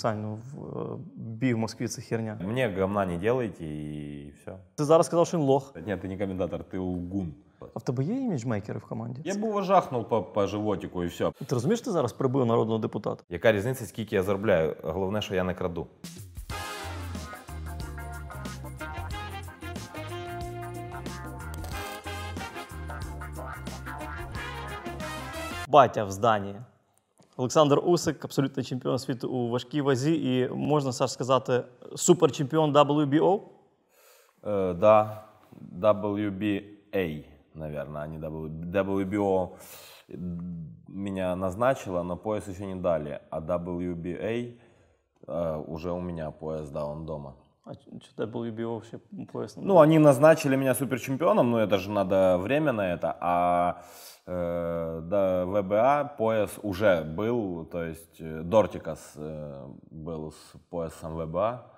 Сань, ну бій в э, Москві це херня. Мне гамна не делайте і все. Ти зараз сказав, що він лох. Ні, ти не комендатор, ти лгун. А в тебе є іміджмейкери в команді? Я б його жахнув по, по животику і все. Ти розумієш, ти зараз прибив народного депутата? Яка різниця, скільки я заробляю? Головне, що я не краду. Батя в здании. Олександр Усик, абсолютний чемпіон світу у важкій вазі, і можна Саш, сказати, э, суперчемпіон WBO? Е, э, да, WBA, наверное, а не WBO меня назначила, но пояс еще не дали. А WBA э, уже у меня пояс, да, он дома. А что WBO вообще пояс? Ну, они назначили меня суперчемпионом, но это же надо время на это. А Е, да, ВБА пояс уже был, то есть е, Дортикас е, был с поясом ВБА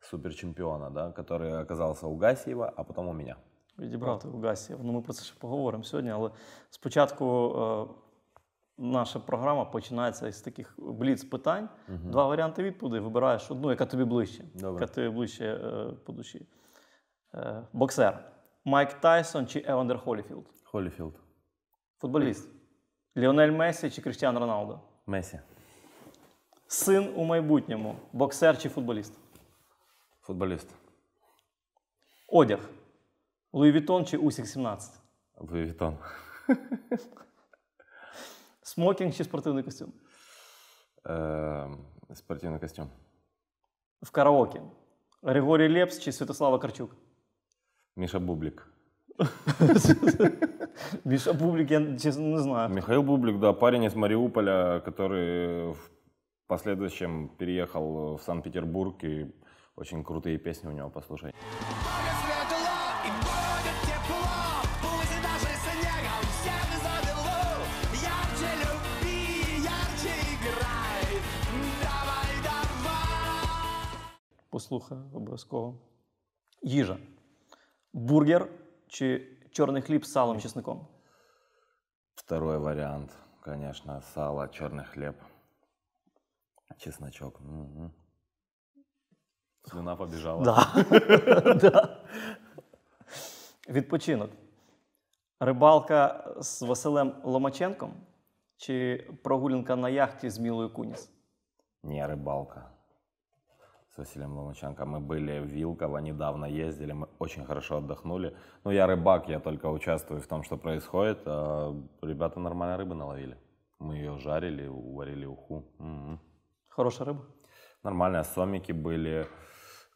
суперчемпіона, да, который оказался у Гасієва, а потім у мене. Відібрати у Гасієва. Ну, ми про це ще поговоримо сьогодні, але спочатку е, наша програма починається із таких бліц питань. Угу. Два варіанти відповідей. Вибираєш одну, яка тобі ближче, Добре. яка тобі ближче е, по душі. Е, Боксер. Майк Тайсон чи Евандер Холіфілд? Холіфілд. Футболіст. Ліонель Месі чи Кріштіан Роналдо? Месі. Син у майбутньому. Боксер чи футболіст? Футболіст. Одяг. Луї Вітон чи Усік 17? Луї Вітон. Смокінг чи спортивний костюм? Ем, спортивний костюм. В караоке. Григорій Лепс чи Святослава Карчук? Міша Бублік. Миша Бублик, я, честно, не знаю. Михаил Бублик, да, парень из Мариуполя, который в последующем переехал в Санкт-Петербург, и очень крутые песни у него послушать. Послухаю обов'язково. Їжа. Бургер чи черный хлеб с салом, чесноком? Второй вариант, конечно, сало, черный хлеб, чесночок. м Слюна побіжала. Да. Відпочинок. Рибалка з Василем Ломаченком чи прогулянка на яхті з Мілою Куніс? Ні, рибалка. с Василием Ломаченко. Мы были в Вилково, недавно ездили, мы очень хорошо отдохнули. Ну, я рыбак, я только участвую в том, что происходит. А ребята нормально рыбы наловили. Мы ее жарили, уварили уху. Угу. Хорошая рыба? Нормальная, сомики были,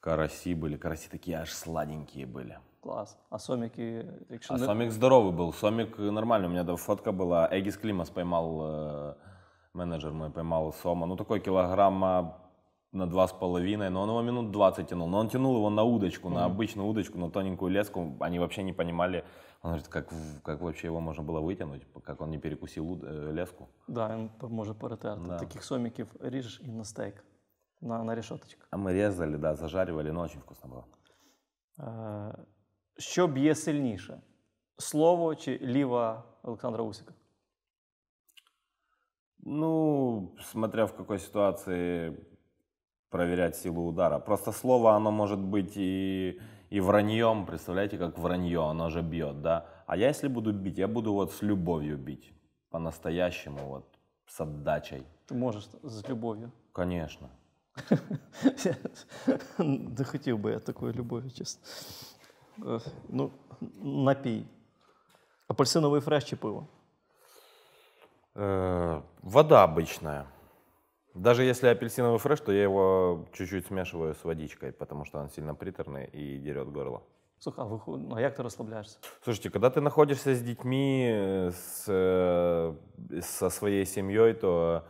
караси были. Караси такие аж сладенькие были. Класс. А сомики... Экшен... А сомик здоровый был, сомик э, нормальный. У меня фотка была, Эгис Климас поймал, э, менеджер мой поймал сома. Ну, такой килограмма на два с половиной, но он его минут 20 тянул. Но он тянул его на удочку, на обычную удочку, на тоненькую леску. Они вообще не понимали, он говорит, как, как вообще его можно было вытянуть, как он не перекусил э, леску. Да, он может перетерти. Да. Таких сомиків ріжеш и на стейк, на, на решеточку. А мы резали, да, зажаривали, но очень вкусно было. А, что Що б'є сильніше? Слово чи ліва Александра Усіка? Ну, смотря в какой ситуации проверять силу удара. Просто слово, оно может быть и, и враньем, представляете, как вранье, оно же бьет, да. А я если буду бить, я буду вот с любовью бить, по-настоящему вот, с отдачей. Ты можешь с любовью? Конечно. Да хотел бы я такой любовью, честно. Э, ну, напій. Апельсиновий фреш чи пиво? Э, вода обычная. Даже если апельсиновый фреш, то я его чуть-чуть смешиваю с водичкой, потому что он сильно приторный и дерет горло. Слушай, а, ви, ну, а як ти розслабляєшся? Слушайте, когда ты находишься с детьми, с, э, со своей семьей, то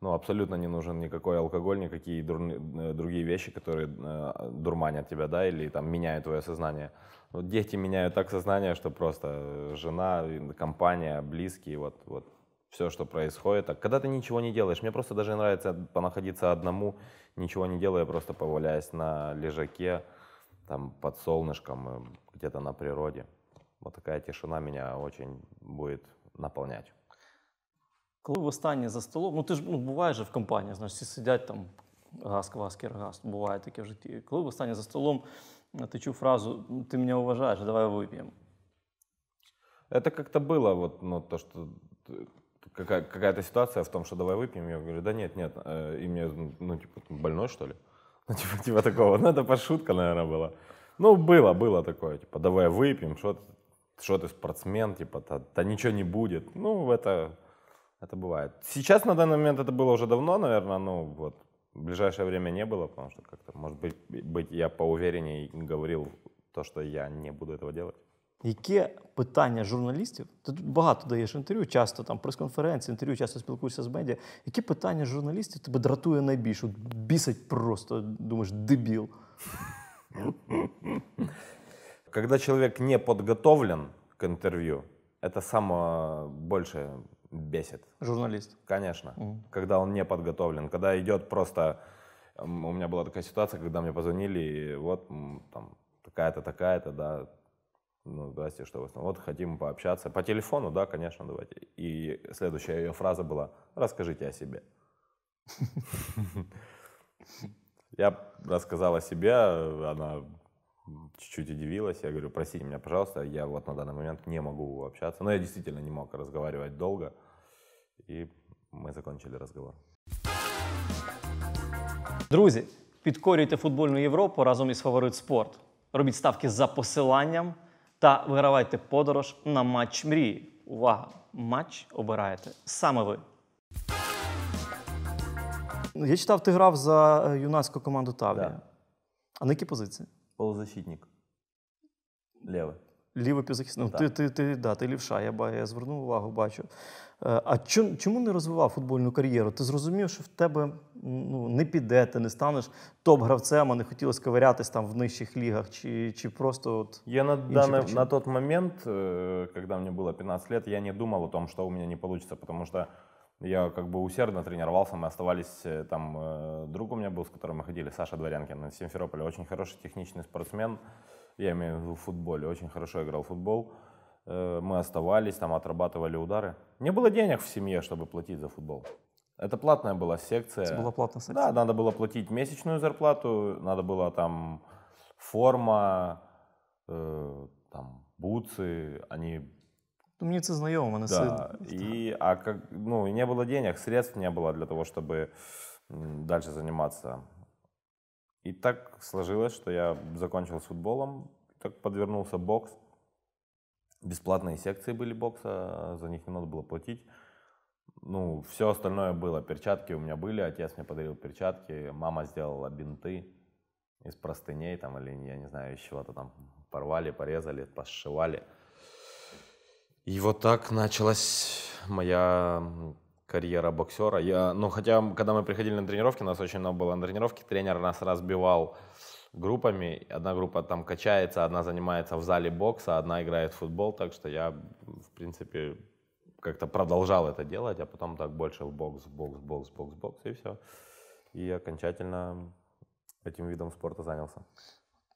ну, абсолютно не нужен никакой алкоголь, никакие дур... Э, другие вещи, которые э, дурманят тебя, да, или там меняют твое сознание. Вот дети меняют так сознание, что просто жена, компания, близкие, вот, вот все, что происходит. А когда ты ничего не делаешь, мне просто даже нравится понаходиться одному, ничего не делая, просто поваляясь на лежаке, там под солнышком, э, где-то на природе. Вот такая тишина меня очень будет наполнять. Коли в останнє за столом, ну ты ж ну, буває же в компании, знаешь, всі сидять там газ, квас, кіргаз, буває таке в житті. Коли в останнє за столом Ты чу фразу «Ну, "Ты меня уважаешь? давай выпьем". Это как-то было, вот, ну, то, что какая- какая-то ситуация в том, что давай выпьем. Я говорю, да нет, нет. Э, и мне, ну, ну типа, больной, что ли? Ну, типа, типа такого. Ну, это шутка наверное, была. Ну, было, было такое, типа, давай выпьем, что ты, что ты спортсмен, типа, да, да ничего не будет. Ну, это, это бывает. Сейчас, на данный момент, это было уже давно, наверное, ну, вот, в ближайшее время не было, потому что как-то, может быть, быть, я по поувереннее говорил то, что я не буду этого делать. Яке питання журналістів? Ти тут багато даєш інтерв'ю, часто там прес-конференції, інтерв'ю, часто спілкуєшся з медіа. Які питання журналістів тебе дратує найбільше? Бісить просто, думаєш, дебіл. Когда человек не подготовлен к интервью, это самое больше бесит. Журналист. Конечно. Mm. Когда он не подготовлен, когда идет просто... У меня была такая ситуация, когда мне позвонили, и вот там такая-то, такая-то, да, ну, здрасте, что вы Вот хотим пообщаться. По телефону, да, конечно, давайте. И следующая ее фраза была «Расскажите о себе». Я рассказал о себе, она чуть-чуть удивилась. Я говорю, простите меня, пожалуйста, я вот на данный момент не могу общаться. Но я действительно не мог разговаривать долго. И мы закончили разговор. Друзі, підкорюйте футбольну Європу разом із фаворит спорт. Робіть ставки за посиланням. та вигравайте подорож на матч мрії. Увага! Матч обираєте саме ви. Я читав, ти грав за е, юнацьку команду Таврія. Да. А на які позиції? Полузахідник. Левий. Лівопівзахисник. Ну, ти, ти, ти, да, ти лівша, я я звернув увагу, бачу. А чому, чому не розвивав футбольну кар'єру? Ти зрозумів, що в тебе ну, не піде, ти не станеш топ-гравцем, а не хотілося ковирятись там в нижчих лігах, чи чи просто от. Я на данный, на тот момент, когда мне было 15 лет, я не думал о том, что у меня не получится, потому что я как бы усердно тренировался, мы оставались э, там, э, друг у меня был, с которым мы ходили, Саша Дворянкин на Симферополе, очень хороший техничный спортсмен, я имею в виду в футболе, очень хорошо играл в футбол. Э, мы оставались, там отрабатывали удары. Не было денег в семье, чтобы платить за футбол. Это платная была секция. Это была платная секция? Да, надо было платить месячную зарплату, надо было там форма, э, там бутсы, они... Ну, мне це знайомо, мене да. И, а как, ну, не было денег, средств не было для того, чтобы дальше заниматься и так сложилось, что я закончил с футболом, так подвернулся бокс. Бесплатные секции были бокса, за них не надо было платить. Ну, все остальное было. Перчатки у меня были, отец мне подарил перчатки, мама сделала бинты из простыней там или, я не знаю, из чего-то там порвали, порезали, пошивали. И вот так началась моя карьера боксера. Я, ну, хотя, когда мы приходили на тренировки, нас очень много было на тренировке, тренер нас разбивал группами. Одна группа там качается, одна занимается в зале бокса, одна играет в футбол, так что я, в принципе, как-то продолжал это делать, а потом так больше в бокс, бокс, бокс, бокс, бокс, и все. И окончательно этим видом спорта занялся.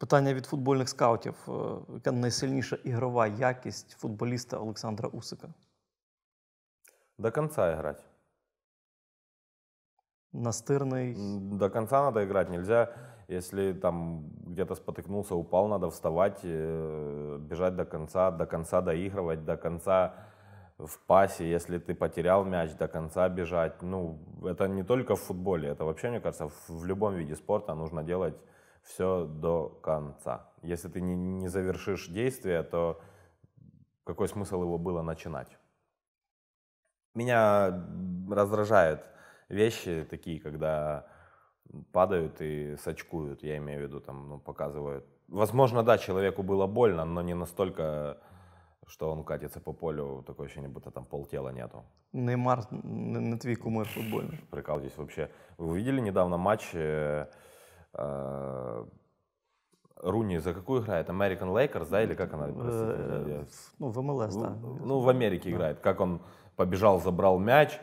Питання від футбольних скаутів. Яка найсильніша ігрова якість футболіста Олександра Усика? до конца играть. Настырный. До конца надо играть. Нельзя, если там где-то спотыкнулся, упал, надо вставать, э, бежать до конца, до конца доигрывать, до конца в пасе, если ты потерял мяч, до конца бежать. Ну, это не только в футболе, это вообще, мне кажется, в любом виде спорта нужно делать все до конца. Если ты не, не завершишь действие, то какой смысл его было начинать? Меня раздражают вещи такие, когда падают и сочкуют, я имею в виду, там, ну, показывают. Возможно, да, человеку было больно, но не настолько, что он катится по полю, такое ощущение, будто там полтела нету. Неймар на не твій кумир футбольний. Прикал здесь вообще. Вы видели недавно матч э, э, Руни за какую играет? American Lakers, да, или как она? Э, ну, в МЛС, да. Ну, в Америке играет. Как он побежал, забрал мяч,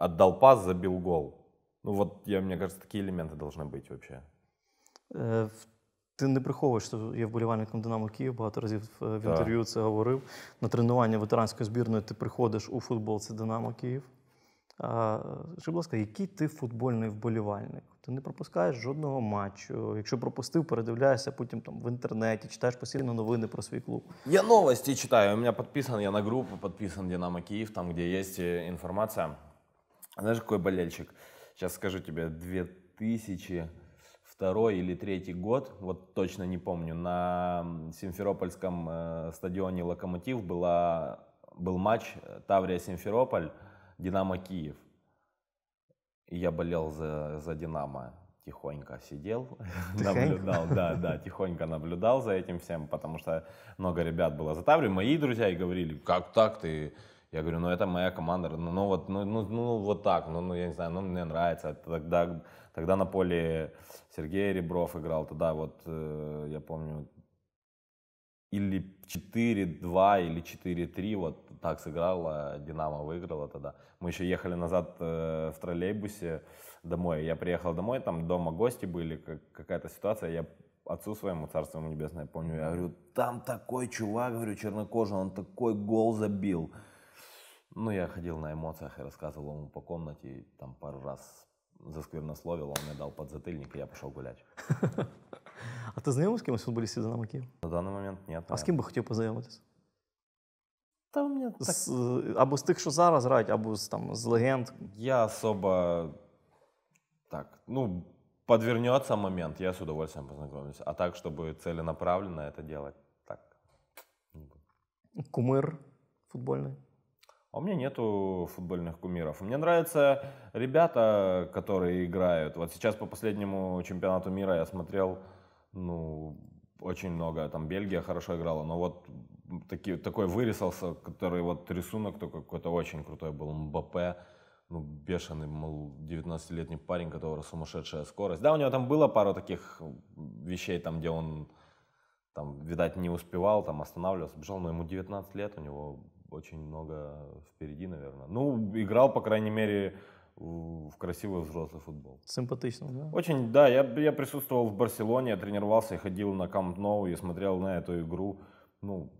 отдал пас, забил гол. Ну вот, я, мне кажется, такие элементы должны быть вообще. Э, ти не приховуєш, що я вболівальником Динамо Київ багато разів в інтерв'ю це говорив. На тренування ветеранської збірної ти приходиш у футбол, це Динамо Київ. А, скажи, будь ласка, який ти футбольний вболівальник? Ти не пропускаєш жодного матчу. Якщо пропустив, передивляєшся потім там в інтернеті, читаєш постійно новини про свій клуб. Я новости читаю. У мене підписан, я на групу підписан Динамо Київ, там де є інформація. Э, Знаєш, який болельщик? Зараз скажу тобі, второй или третий год, вот точно не помню, на Симферопольском э, стадионе «Локомотив» была, был матч э, Таврия-Симферополь. Динамо Киев. И я болел за, за Динамо. Тихонько сидел, тихонько? наблюдал, да, да, тихонько наблюдал за этим всем, потому что много ребят было за Таврию. Мои друзья и говорили, как так ты? Я говорю, ну это моя команда, ну, ну вот, ну, ну, ну вот так, ну, ну я не знаю, ну мне нравится. Тогда, тогда на поле Сергей Ребров играл, тогда вот, э, я помню, или 4-2, или 4-3, вот так сыграла, Динамо выиграла тогда. Мы еще ехали назад э, в троллейбусе домой, я приехал домой, там дома гости были, как, какая-то ситуация, я отцу своему, царству ему небесное, помню, я говорю, там такой чувак, говорю, чернокожий, он такой гол забил. Ну, я ходил на эмоциях и рассказывал ему по комнате, и там пару раз засквернословил, он мне дал подзатыльник, и я пошел гулять. А ты ти с кем кимось футболістів «Динамо Київ? На данный момент нет. А с кем бы хотел познакомиться? Та у мене так. З, э, або з тих, що зараз грають, або з, там, з легенд. Я особо так. Ну, подвернется момент, я с удовольствием познакомлюсь. А так, чтобы целенаправленно это делать, так. Кумир футбольный? А у меня нету футбольных кумиров. Мне нравятся ребята, которые играют. Вот сейчас по последнему чемпионату мира я смотрел ну, очень много, там Бельгия хорошо играла, но вот таки, такой вырисался, который вот рисунок такой какой-то очень крутой был, МБП, ну, бешеный, мол, 19-летний парень, которого сумасшедшая скорость. Да, у него там было пару таких вещей, там, где он, там, видать, не успевал, там, останавливался, бежал, но ему 19 лет, у него очень много впереди, наверное. Ну, играл, по крайней мере, в красивый взрослый футбол. Симпатично, да? Очень, да. Я, я присутствовал в Барселоне, я тренировался, я ходил на Камп Ноу и смотрел на эту игру. Ну,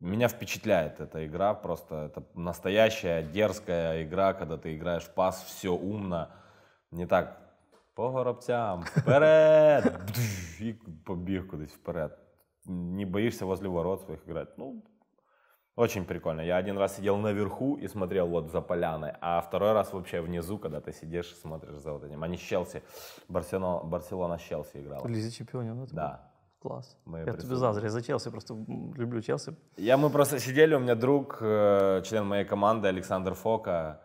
меня впечатляет эта игра, просто это настоящая дерзкая игра, когда ты играешь в пас, все умно, не так по горобцям, вперед, и побег то вперед. Не боишься возле ворот своих играть. Ну, очень прикольно. Я один раз сидел наверху и смотрел вот за поляной, а второй раз вообще внизу, когда ты сидишь и смотришь за вот этим. Они с Челси, Барселона, Барселона Челси играла. Лиза Чемпионов, Да. Класс. Мы я тебе зазря за Челси, просто люблю Челси. Я, мы просто сидели, у меня друг, э, член моей команды Александр Фока,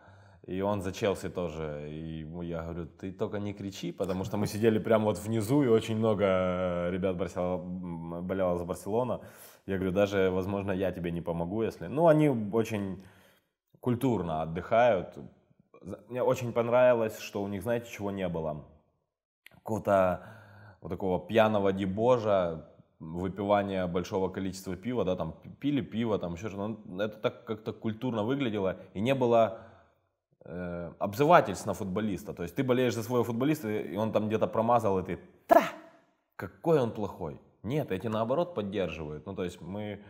и он за Челси тоже. И я говорю, ты только не кричи, потому что мы сидели прямо вот внизу, и очень много э, ребят Барсел... болело за Барселона. Я говорю, даже, возможно, я тебе не помогу, если... Ну, они очень культурно отдыхают. Мне очень понравилось, что у них, знаете, чего не было? Какого-то вот такого пьяного дебожа, выпивания большого количества пива, да, там пили пиво, там еще что-то. Ну, это так как-то культурно выглядело, и не было э, обзывательств на футболиста. То есть ты болеешь за своего футболиста, и он там где-то промазал, и ты, та, какой он плохой. Нет, эти наоборот поддерживают. Ну, то есть мы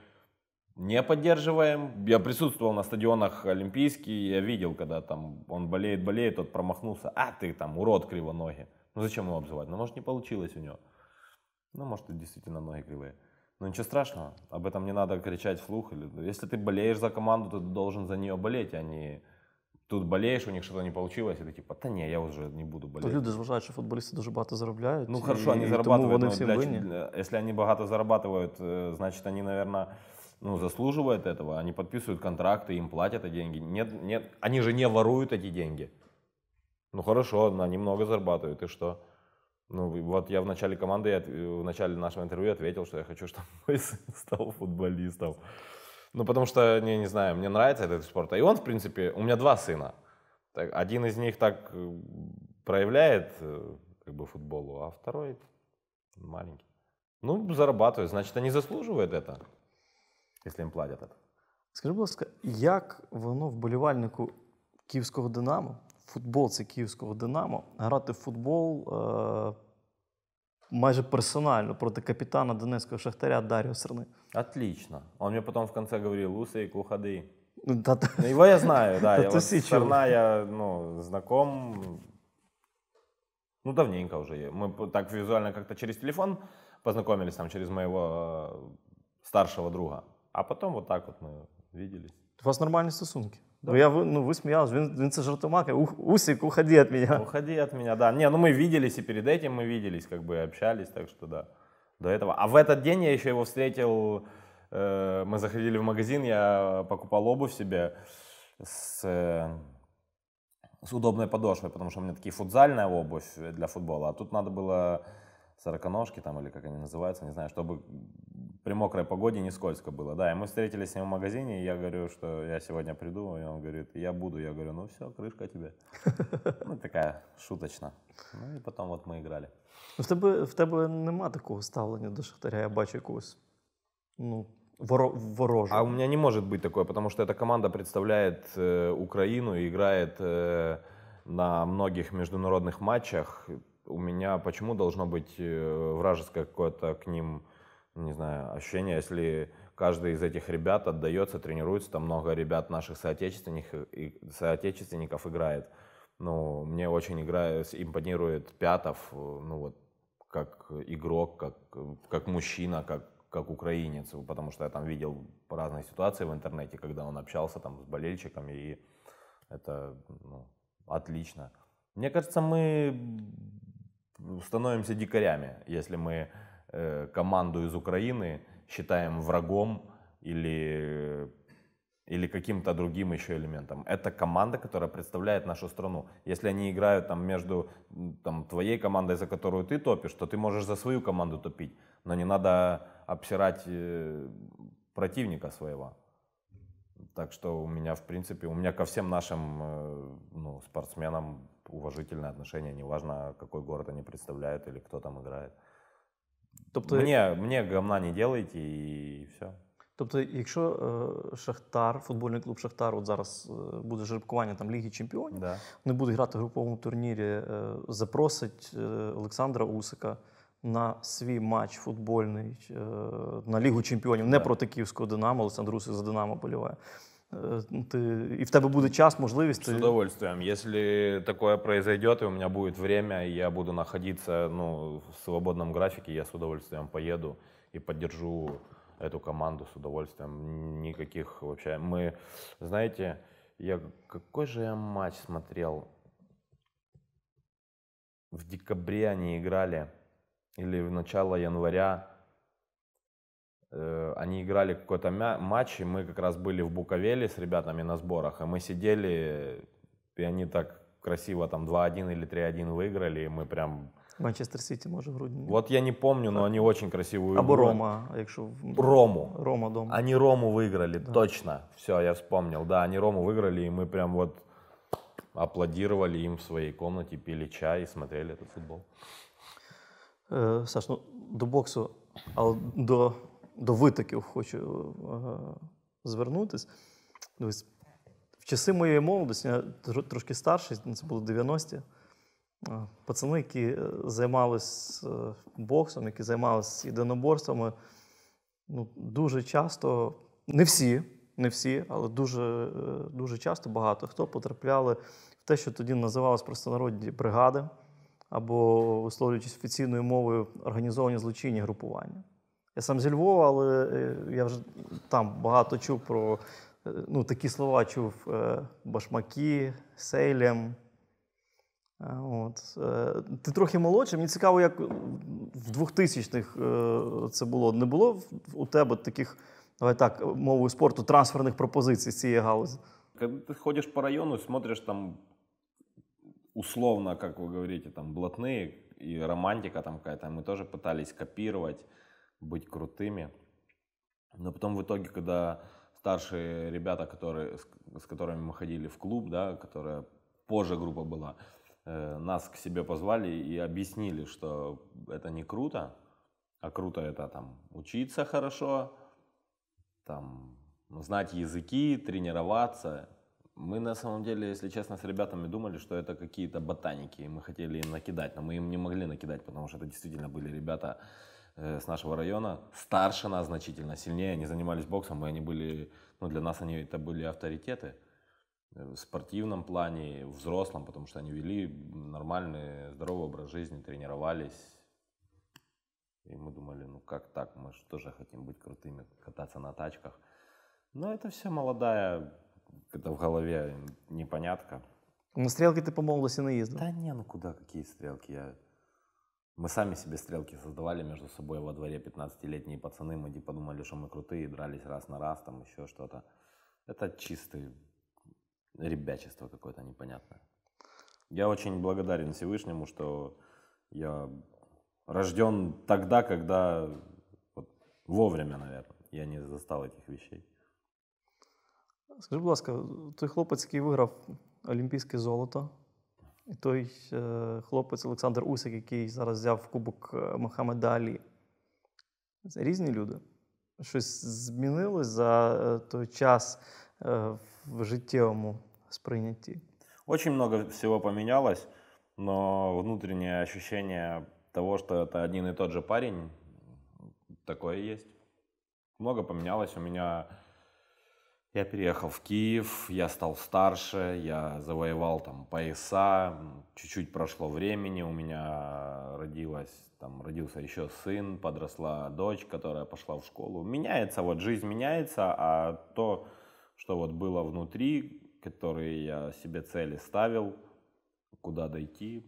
не поддерживаем. Я присутствовал на стадионах Олимпийский, я видел, когда там он болеет, болеет, тот промахнулся. А, ты там урод кривоногий. Ну, зачем его обзывать? Ну, может, не получилось у него. Ну, может, и действительно ноги кривые. Но ну, ничего страшного, об этом не надо кричать вслух. Или, если ты болеешь за команду, то ты должен за нее болеть, а не Тут болеешь, у них что-то не получилось, и ти типу, та ні, я уже не буду боліти. Люди зважають, що футболісти дуже багато заробляють. Ну хорошо, вони зарабатывают, тому э, вони для, якщо вони багато зарабатывают, значить вони, мабуть, ну, заслуживают этого. Они подписывают контракты, им платят эти деньги. Нет, нет, они же не воруют эти деньги. Ну хорошо, они много зарабатывают, и что? Ну, вот я в начале команды, в начале нашего интервью ответил, что я хочу, чтобы мой сын стал футболистом. Ну, потому что, не, не знаю, мне нравится этот спорт. И он, в принципе, у меня два сына. Так, один из них так э, проявляет э, как бы футболу, а второй маленький. Ну, зарабатывает, значит, они заслуживают это, если им платят это. Скажи, будь ласка, як воно вболівальнику київського Динамо, футболці київського Динамо, грати в футбол е- майже персонально проти капитана донецкого шахтаря Дарьо Срны. Отлично. А он мне потом в конце говорил, Лусик, уходи. Ну, да, ну, его я знаю, да. да я вот я ну, знаком. Ну, давненько уже. Мы так визуально как-то через телефон познакомились, там, через моего э, старшего друга. А потом вот так вот мы виделись. У вас нормальные стосунки? Ну, я, ну, вы смеялись, Вин, Винце Жартумака, у, Усик, уходи от меня. Уходи от меня, да. Не, ну мы виделись и перед этим мы виделись, как бы общались, так что да, до этого. А в этот день я еще его встретил, э, мы заходили в магазин, я покупал обувь себе с, э, с удобной подошвой, потому что у меня такие футзальная обувь для футбола, а тут надо было сороконожки там или как они называются, не знаю, чтобы при мокрой погоде не скользко было, да, и мы встретились с ним в магазине, и я говорю, что я сегодня приду, и он говорит, я буду, я говорю, ну все, крышка тебе, ну такая шуточно. ну і потім от ми грали. В тебе в тебе нема такого ставлення до Шахтаря, я бачу якогось, ну, воро, А у меня не может быть такое, потому что эта команда представляет э, Украину и играет э, на многих международных матчах. У меня почему должно быть э, вражеское какое-то к ним не знаю, ощущение, если каждый из этих ребят отдается, тренируется, там много ребят наших соотечественников, и, соотечественников играет. Ну, мне очень играет, импонирует Пятов, ну вот, как игрок, как, как мужчина, как, как украинец, потому что я там видел разные ситуации в интернете, когда он общался там с болельщиками, и это ну, отлично. Мне кажется, мы становимся дикарями, если мы Э, команду из Украины считаем врагом или, или каким-то другим еще элементом. Это команда, которая представляет нашу страну. Если они играют там, между там, твоей командой, за которую ты топишь, то ты можешь за свою команду топить, но не надо обсирать э, противника своего. Так что у меня, в принципе, у меня ко всем нашим э, ну, спортсменам уважительное отношение, неважно, какой город они представляют или кто там играет. Тобто, Мені мені гамна не делайте і все. Тобто, якщо е, Шахтар, футбольний клуб Шахтар, от зараз е, буде жеребкування там Ліги Чемпіонів, да. вони будуть грати в груповому турнірі, е, запросить е, Олександра Усика на свій матч футбольний е, на Лігу Чемпіонів, не да. проти Київського Динамо, Олександр Усик за Динамо поліває. Э, ты, и в тебе буде час, можливість. С ты... удовольствием. Если такое произойдет, и у меня будет время, и я буду находиться ну, в свободном графике, я с удовольствием поеду и поддержу эту команду с удовольствием. Никаких вообще. Мы, знаете, я какой же я матч смотрел? В декабре они играли, или в начало января Э, они играли какой-то матч, и мы как раз были в Буковеле с ребятами на сборах, и мы сидели, и они так красиво там 2-1 или 3-1 выиграли, и мы прям... Манчестер Сити, може, вроде. Вот я не помню, но они очень красивую Або игру. Рома, а якщо... Рому. Рома дома. Они Рому выиграли, да. точно. Все, я вспомнил. Да, они Рому выиграли, и мы прям вот аплодировали им в своей комнате, пили чай и смотрели этот футбол. Э, Саш, ну до боксу, а до до витоків хочу е, звернутися. В часи моєї молодості, я трошки старший, це було 90-ті. Е, пацани, які е, займались боксом, які займалися єдиноборствами, ну, дуже часто, не всі, не всі, але дуже дуже часто багато хто потрапляли в те, що тоді називалось простонародні бригади, або, висловлюючись офіційною мовою, організовані злочинні групування. Я сам зі Львова, але е, я вже там багато чув про е, ну, такі слова чув: е, башмаки, сейлем. От. Ти трохи молодший. Мені цікаво, як в 2000-х це було. Не було у тебе таких, давай так, мовою спорту, трансферних пропозицій з цієї галузі? Коли ти ходиш по району, смотриш там условно, як ви говорите, там блатные и романтика там какая-то, мы тоже пытались копировать. быть крутыми. Но потом в итоге, когда старшие ребята, которые, с, с которыми мы ходили в клуб, да, которая позже группа была, э, нас к себе позвали и объяснили, что это не круто, а круто это там учиться хорошо, там знать языки, тренироваться. Мы на самом деле, если честно, с ребятами думали, что это какие-то ботаники, и мы хотели им накидать, но мы им не могли накидать, потому что это действительно были ребята Э, с нашего района, старше нас значительно, сильнее, они занимались боксом, и они были, ну, для нас они это были авторитеты в спортивном плане, в взрослом, потому что они вели нормальный, здоровый образ жизни, тренировались. И мы думали, ну как так, мы же тоже хотим быть крутыми, кататься на тачках. Но это все молодая, это в голове непонятка. На стрелке ты по молодости не Да не, ну куда какие стрелки, я мы сами себе стрелки создавали между собой во дворе 15-летние пацаны, мы типа подумали, что мы крутые, дрались раз на раз, там еще что-то. Это чистое ребячество какое-то непонятное. Я очень благодарен Всевышнему, что я рожден тогда, когда вот, вовремя, наверное, я не застал этих вещей. Скажи, будь ты той хлопець, який виграв золото той хлопець Олександр Усик, який зараз взяв Кубок Мохаммеда Алі. Це різні люди. Щось змінилось за той час в життєвому сприйнятті. Очень много всего поменялось, но внутреннее ощущение того, что это один и тот же парень, такое есть. Много поменялось. У меня я переехал в Киев, я стал старше, я завоевал там пояса, чуть-чуть прошло времени, у меня родилась, там, родился еще сын, подросла дочь, которая пошла в школу. Меняется, вот жизнь меняется, а то, что вот было внутри, которые я себе цели ставил, куда дойти,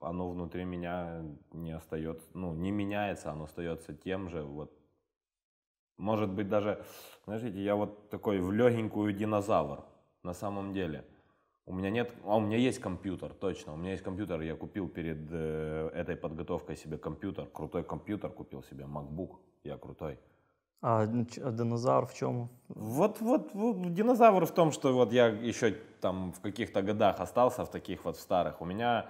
оно внутри меня не остается, ну, не меняется, оно остается тем же, вот может быть даже, знаете, я вот такой в легенькую динозавр на самом деле. У меня нет, а у меня есть компьютер, точно, у меня есть компьютер, я купил перед э, этой подготовкой себе компьютер, крутой компьютер купил себе, MacBook, я крутой. А, ну, а динозавр в чем? Вот, вот, вот динозавр в том, что вот я еще там в каких-то годах остался, в таких вот старых. У меня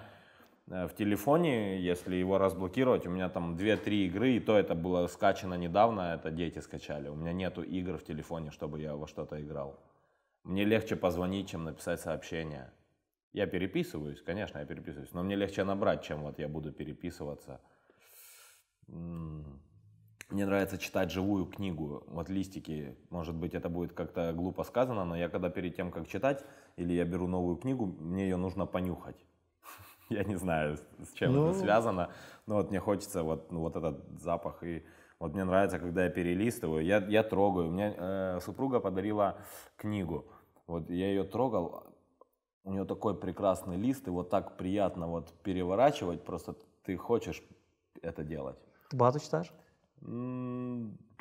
Э, в телефоне, если его разблокировать, у меня там 2-3 игры, и то это было скачано недавно, это дети скачали. У меня нету игр в телефоне, чтобы я во что-то играл. Мне легче позвонить, чем написать сообщение. Я переписываюсь, конечно, я переписываюсь, но мне легче набрать, чем вот я буду переписываться. Мне нравится читать живую книгу, вот листики. Может быть, это будет как-то глупо сказано, но я когда перед тем, как читать, или я беру новую книгу, мне ее нужно понюхать. Я не знаю, с чем ну... это связано, но вот мне хочется вот, ну, вот этот запах. И вот мне нравится, когда я перелистываю, я, я трогаю. Мне э, супруга подарила книгу. Вот я ее трогал, у нее такой прекрасный лист, и вот так приятно вот переворачивать, просто ты хочешь это делать. Ты базу читаешь?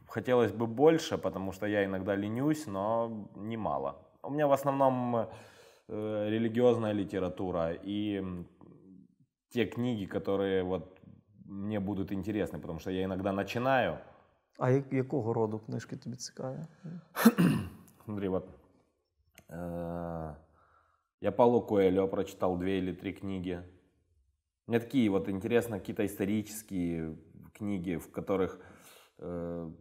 Хотелось бы больше, потому что я иногда ленюсь, но немало. У меня в основном э, религиозная литература и те книги, которые вот мне будут интересны, потому что я иногда начинаю. А якого роду книжки тобі цікаві? Смотри, вот э, я Пауло Коэльо прочитал две или три книги. Мне такие вот интересно какие-то исторические книги, в которых э,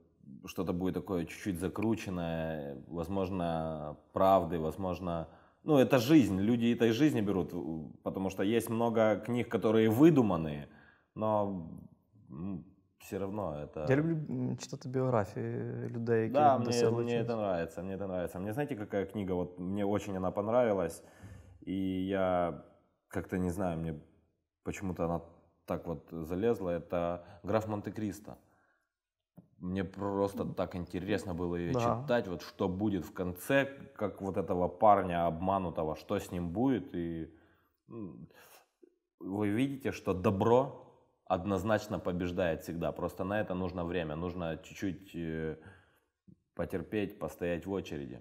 что-то будет такое чуть-чуть закрученное, возможно, правды, возможно, ну, это жизнь, люди этой жизни берут, потому что есть много книг, которые выдуманные, но все равно это... Я люблю читать биографии людей, Да, мне, мне это нравится, мне это нравится. Мне знаете, какая книга, вот мне очень она понравилась, и я как-то не знаю, мне почему-то она так вот залезла, это «Граф Монте-Кристо». Мне просто так интересно было ее да. читать, вот что будет в конце, как вот этого парня обманутого, что с ним будет. И вы видите, что добро однозначно побеждает всегда. Просто на это нужно время, нужно чуть-чуть э, потерпеть, постоять в очереди.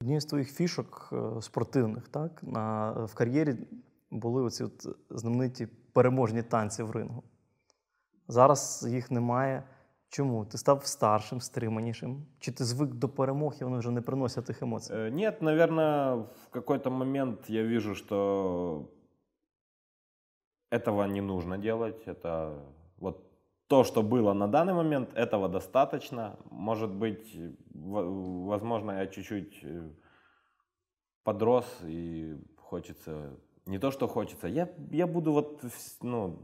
Однією з твоїх фішок э, спортивних, так, на, э, в кар'єрі були оці от знамениті переможні танці в рингу. Зараз їх немає. Чому? Ти став старшим, стриманішим? Чи ти звик до перемог, і вони вже не приносять тих емоцій? Э, нет, наверное, в какой-то момент я вижу, что этого не нужно делать. Это вот то, что было на данный момент, этого достаточно. Может быть, возможно, я чуть-чуть э, подрос и хочется... Не то, что хочется. Я, я буду вот, ну,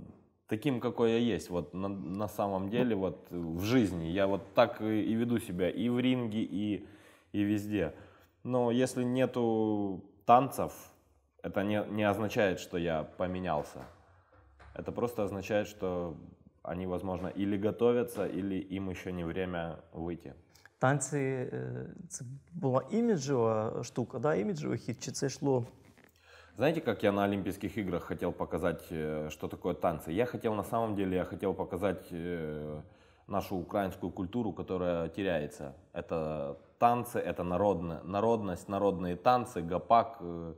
таким, какой я есть, вот на, на самом деле, вот э, в жизни. Я вот так и веду себя и в ринге, и, и везде. Но если нету танцев, это не, не означает, что я поменялся. Это просто означает, что они, возможно, или готовятся, или им еще не время выйти. Танцы це э, була іміджева штука, да, имиджевый хит, чи це шло. Знаете, как я на Олимпийских играх хотел показать, э, что такое танцы? Я хотел, на самом деле, я хотел показать э, нашу украинскую культуру, которая теряется. Это танцы, это народно, народность, народные танцы, гопак. Э.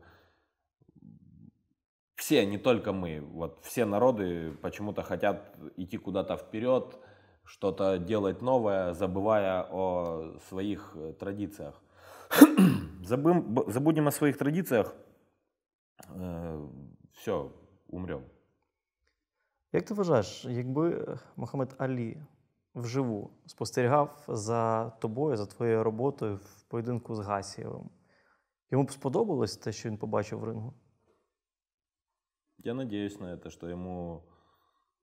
Все, не только мы. Вот все народы почему-то хотят идти куда-то вперед, что-то делать новое, забывая о своих традициях. Забым, забудем о своих традициях – Э, все, умрем. Як ти вважаєш, якби е, Мохаммед Алі вживу спостерігав за тобою, за твоєю роботою в поєдинку з Гасієвим, йому б сподобалось те, що він побачив в рингу? Я надеюсь на это, що йому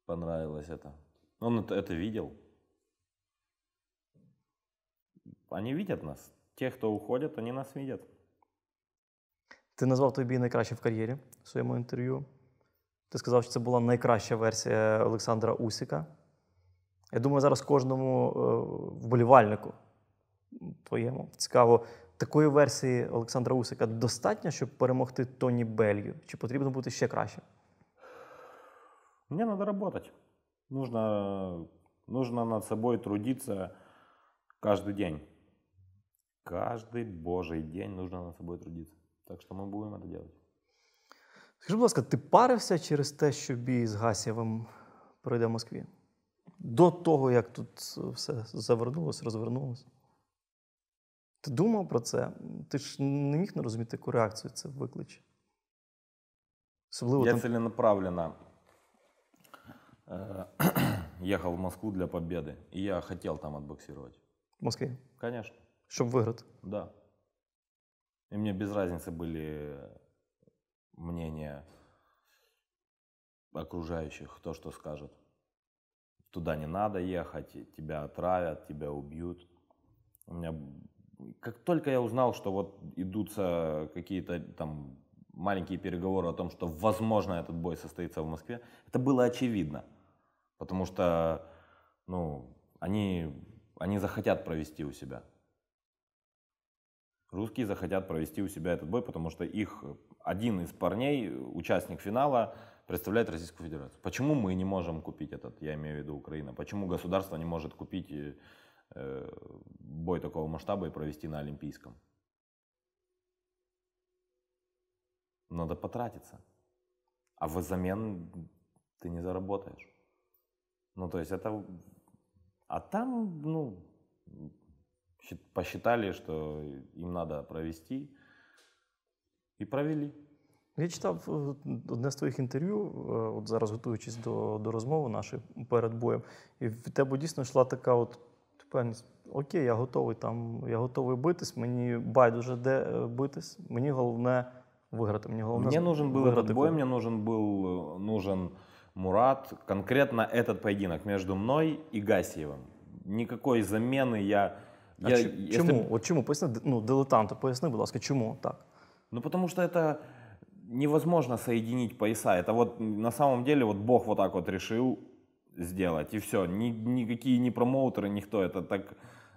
понравилось это. Он это, это видел. Они видят нас. Те, кто уходят, они нас видят. Ти назвав той бій найкращим в кар'єрі в своєму інтерв'ю. Ти сказав, що це була найкраща версія Олександра Усіка. Я думаю, зараз кожному е, вболівальнику твоєму цікаво, такої версії Олександра Усика достатньо, щоб перемогти Тоні Белью? Чи потрібно бути ще краще? Мені треба работать. Нужно, нужно над собою трудитися кожен день. Каждый божий день нужно над собою трудитися. Так що ми будемо це делать. Скажи, будь ласка, ти парився через те, що бій з Гасєвим пройде в Москві? До того, як тут все завернулося, розвернулося? Ти думав про це? Ти ж не міг не розуміти, яку реакцію це викличе. Особливо Я там... целенаправленно їхав э, в Москву для побіди і я хотів там отбоксировать. В Москве? Конечно. Чтобы выиграть? Да. И мне без разницы были э, мнения окружающих, то, что скажут. Туда не надо ехать, тебя отравят, тебя убьют. У меня... Как только я узнал, что вот идутся какие-то там маленькие переговоры о том, что, возможно, этот бой состоится в Москве, это было очевидно. Потому что, ну, они, они захотят провести у себя русские захотят провести у себя этот бой, потому что их один из парней, участник финала, представляет Российскую Федерацию. Почему мы не можем купить этот, я имею в виду Украина, почему государство не может купить э, бой такого масштаба и провести на Олимпийском? Надо потратиться. А взамен ты не заработаешь. Ну, то есть это... А там, ну, посчитали, что им надо провести, и провели. Я читав одне з твоїх інтерв'ю, э, от зараз готуючись до до розмови нашої перед боєм, і в тебе дійсно йшла така от певність: Окей, я готовий там, я готовий битись, мені байдуже де битись, мені головне виграти. Мені головне Мені нужен був этот бой, мені нужен був нужен Мурат, конкретно этот поєдинок між мною і Гасієвим. Никакой замены я а я, ч, если... От чому? Поясни, ну, дилетанту, поясни, будь ласка, чому так? Ну, потому что это невозможно соединить пояса. Это вот на самом деле вот Бог вот так вот решил сделать, и все. Ни, никакие не ни промоутеры, никто. Это так...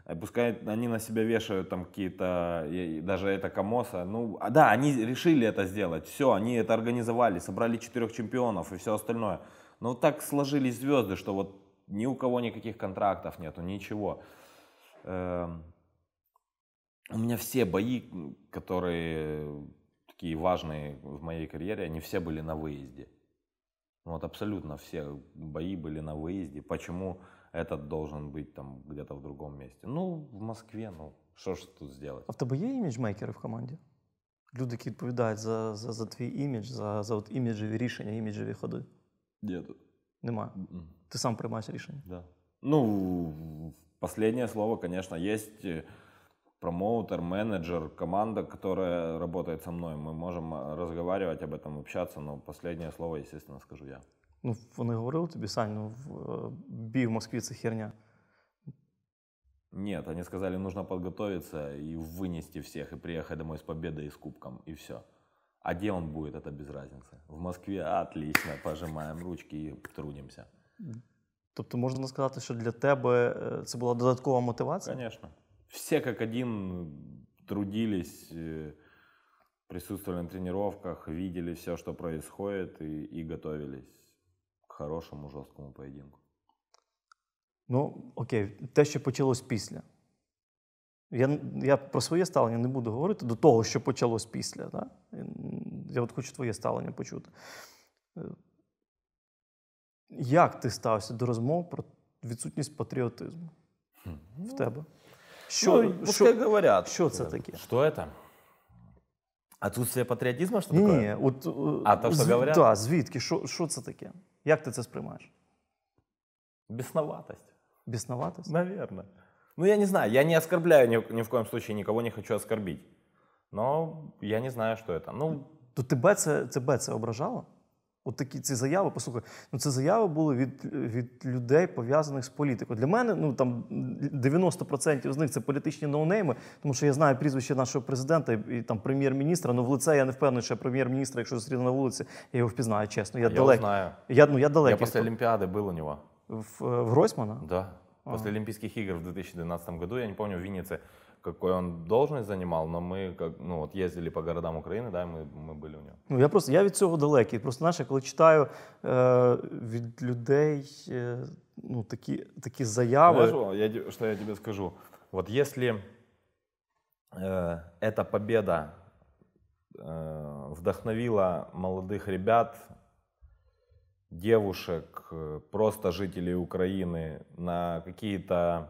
Э, пускай они на себя вешают там какие-то, даже это Камоса. Ну, а, да, они решили это сделать. Все, они это организовали, собрали четырех чемпионов и все остальное. Но ну, вот так сложились звезды, что вот ни у кого никаких контрактов нету, ничего. Эм, у меня все бои, которые такие важные в моей карьере, они все были на выезде. Вот абсолютно все бои были на выезде. Почему этот должен быть там где-то в другом месте? Ну, в Москве, ну, что ж тут сделать? А в тебе є іміджмейкери в команде Люди, які відповідають за, за, за твой имидж, за, за вот имиджевые решения, имиджевые ходы? Ні. Немає. Mm-mm. М-м. Ти сам принимаешь решения? Да. Ну, Последнее слово, конечно, есть э, промоутер, менеджер, команда, которая работает со мной. Мы можем э, разговаривать об этом, общаться, но последнее слово, естественно, скажу я. Ну, вони говорили тобі, Сань, ну, в, э, бій в Москві це херня. Нет, они сказали, нужно подготовиться и вынести всех, и приехать домой с победой и с кубком, и все. А где он будет, это без разницы. В Москве отлично, пожимаем ручки и трудимся. Тобто можна сказати, що для тебе це була додаткова мотивація? Звісно. Все як один трудились, э, присутствовали на тренировках, видели все, что происходит, и, и готовились к хорошему жесткому поединку. Ну, окей, те, що почалось після. Я я про своє ставлення не буду говорити до того, що почалось після. Да? Я от хочу твоє ставлення почути. Як ти стався до розмов про відсутність патріотизму в тебе? Що ну, що, говорят, що це таке? Що это? Отсутствие патріотизму, що таке? Ні, от а то, що зв... говорят? Да, звідки? Що що це таке? Як ти це сприймаєш? Бесноватость. Бесноватость? Наверное. Ну, я не знаю, я не оскорбляю ни, ни в коем случае, никого не хочу оскорбить. Но я не знаю, что это. Ну, То тебе це, тебе це ображало? От такі ці заяви, послухай, ну це заяви були від від людей, пов'язаних з політикою. Для мене ну там 90% з них це політичні ноунейми, тому що я знаю прізвище нашого президента і там прем'єр-міністра. Ну в лице я не впевнений, що прем'єр-міністра, якщо зустріну на вулиці, я його впізнаю. Чесно, я, я далек... знаю. Я ну я далекий. Я після Олімпіади був у нього в, в Гройсмана? Да. После Олимпийских игр в 2012 году, я не пам'ятаю, в це. какой он должность занимал, но ми как, ну, от їздили по городам України, да, ми, ми були у нього. Ну я просто я від цього далекий. Просто знаєш, я коли читаю е, від людей е, ну, такі, такі заяви. Знаешь, я, що я тебе скажу? Вот если э, эта победа э, вдохновила молодых ребят, девушек, просто жителей Украины на какие-то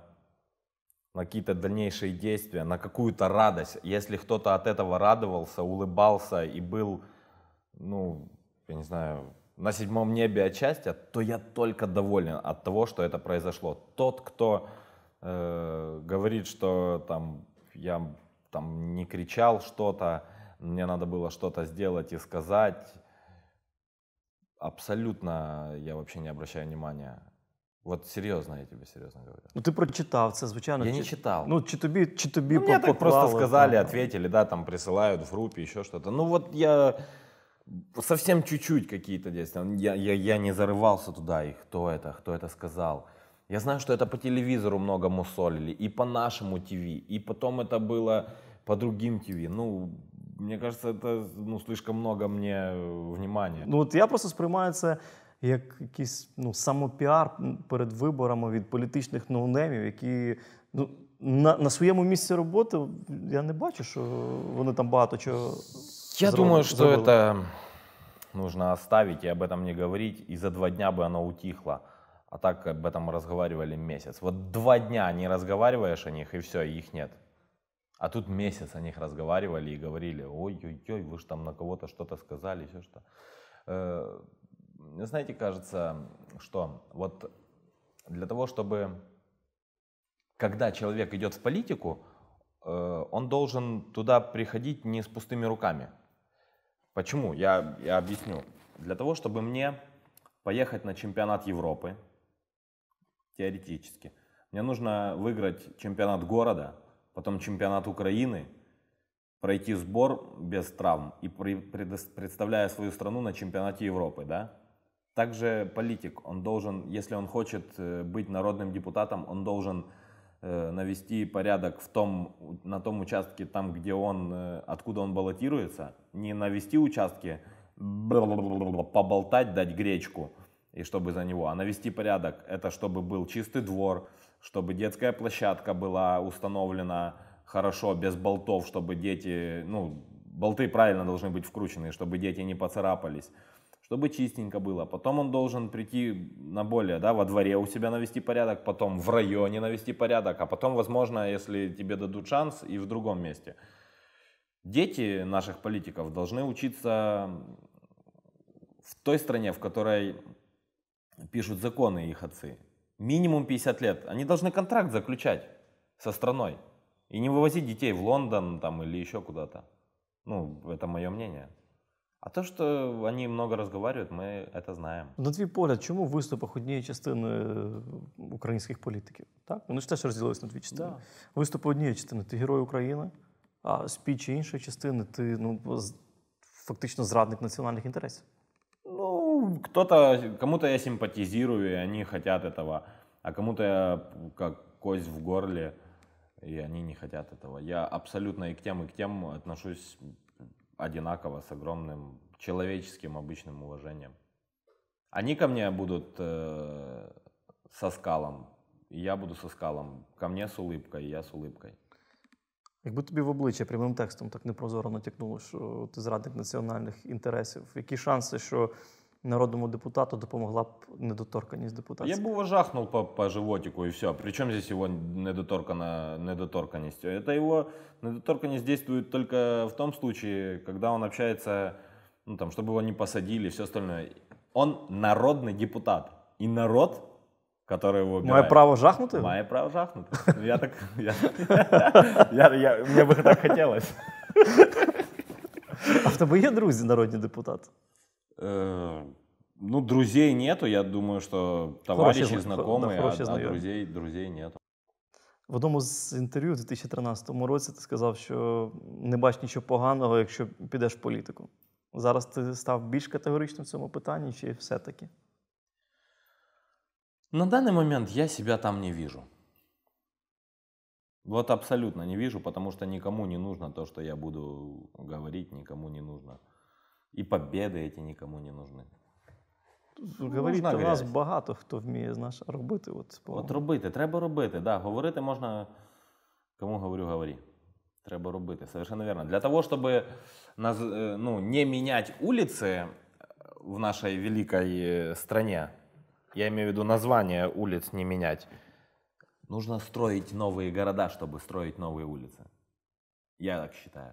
на какие-то дальнейшие действия, на какую-то радость. Если кто-то от этого радовался, улыбался и был, ну, я не знаю, на седьмом небе от счастья, то я только доволен от того, что это произошло. Тот, кто э, говорит, что там я там не кричал что-то, мне надо было что-то сделать и сказать, абсолютно я вообще не обращаю внимания. Вот серьезно я тебе серьезно говорю. Ну ты прочитал? це, звичайно. Я чи... Ну, не читал. Ну, чи тобі чи тобі ну, так просто сказали, ответили, да, там присылают в группе еще что-то. Ну вот я совсем чуть-чуть какие-то действия. Я, я, я не зарывался туда, и кто это, кто это сказал. Я знаю, что это по телевизору много мусолили, и по нашему ТВ, и потом это было по другим ТВ. Ну, мне кажется, это ну, слишком много мне э, внимания. Ну, вот я просто сприймаю це як якийсь ну, самопіар перед виборами від політичних ноунемів, які ну, на на своєму місці роботи я не бачу, що вони там багато чого. Я зроб... думаю, що зробили. це нужно оставить и об этом не говорить, и за два дня бы оно утихло. А так об этом разговаривали месяц. Вот два дня не разговариваешь о них, и все, их нет. А тут месяц о них разговаривали и говорили, ой-ой-ой, вы же там на кого-то что-то сказали, все что. Э, знаете, кажется, что вот для того, чтобы, когда человек идет в политику, э, он должен туда приходить не с пустыми руками. Почему? Я, я объясню. Для того, чтобы мне поехать на чемпионат Европы, теоретически, мне нужно выиграть чемпионат города, потом чемпионат Украины, пройти сбор без травм и представляя свою страну на чемпионате Европы, да? Также политик, он должен, если он хочет э, быть народным депутатом, он должен э, навести порядок в том, на том участке, там, где он, э, откуда он баллотируется, не навести участки, поболтать, дать гречку, и чтобы за него, а навести порядок, это чтобы был чистый двор, чтобы детская площадка была установлена хорошо, без болтов, чтобы дети, ну, болты правильно должны быть вкручены, чтобы дети не поцарапались, чтобы чистенько было. Потом он должен прийти на более, да, во дворе у себя навести порядок, потом в районе навести порядок, а потом, возможно, если тебе дадут шанс, и в другом месте. Дети наших политиков должны учиться в той стране, в которой пишут законы их отцы. Минимум 50 лет. Они должны контракт заключать со страной. И не вывозить детей в Лондон там, или еще куда-то. Ну, это мое мнение. А то, що вони много розмовляють, ми це знаємо. На твій погляд, чому виступ однієї частини э, українських політиків? Так? Вони ну, ж теж розділились на дві частини. Да. Виступ однієї частини ти герой України, а спічі іншої частини ти ну, фактично зрадник національних інтересів. Ну, кто-то, кому-то я симпатизирую, і вони хотят этого, а кому-то я как кость в горле, и они не хотят этого. Я абсолютно и к тем, и к тем отношусь одинаково, с огромным человеческим обычным уважением. Они ко мне будут э, со скалом, і я буду со скалом. Ко мне с улыбкой, і я з улыбкою. Якби тобі в обличчя прямим текстом так непрозоро натякнуло, що ти зрадник національних інтересів, які шанси, що народному депутату допомогла б недоторканність депутатів. Я б его по, по животику и все. Причем здесь его недоторкана, недоторканность? Это его недоторканность действует только в том случае, когда он общается, ну там, чтобы его не посадили, все остальное. Он народный депутат. И народ который его убирает. Мое право жахнутое? Мое право жахнутое. Я так... Я, я, я, мне бы так хотелось. А в тебе є друзі, народні депутати? Э, ну, друзей нету, я думаю, що товариші, знайомі, а друзей, друзей нету. В одному з інтерв'ю у 2013 році ти сказав, що не бач нічого поганого, якщо підеш в політику. Зараз ти став більш категоричним в цьому питанні, чи все-таки? На данный момент я себя там не вижу. Вот абсолютно не вижу, потому что никому не нужно то, что я буду говорить, никому не нужно. І побіди эти никому не нужны. Ну, говорить, у нас багато хто вміє знаєш, робити. От, от робити, треба робити. Да. Говорити можна. Кому говорю, говори. Треба робити. Совершенно верно. Для того, чтобы ну, не менять улицы в нашей великой стране, я имею в виду названия улиц не менять, нужно строить новые города, чтобы строить новые улицы. Я так считаю.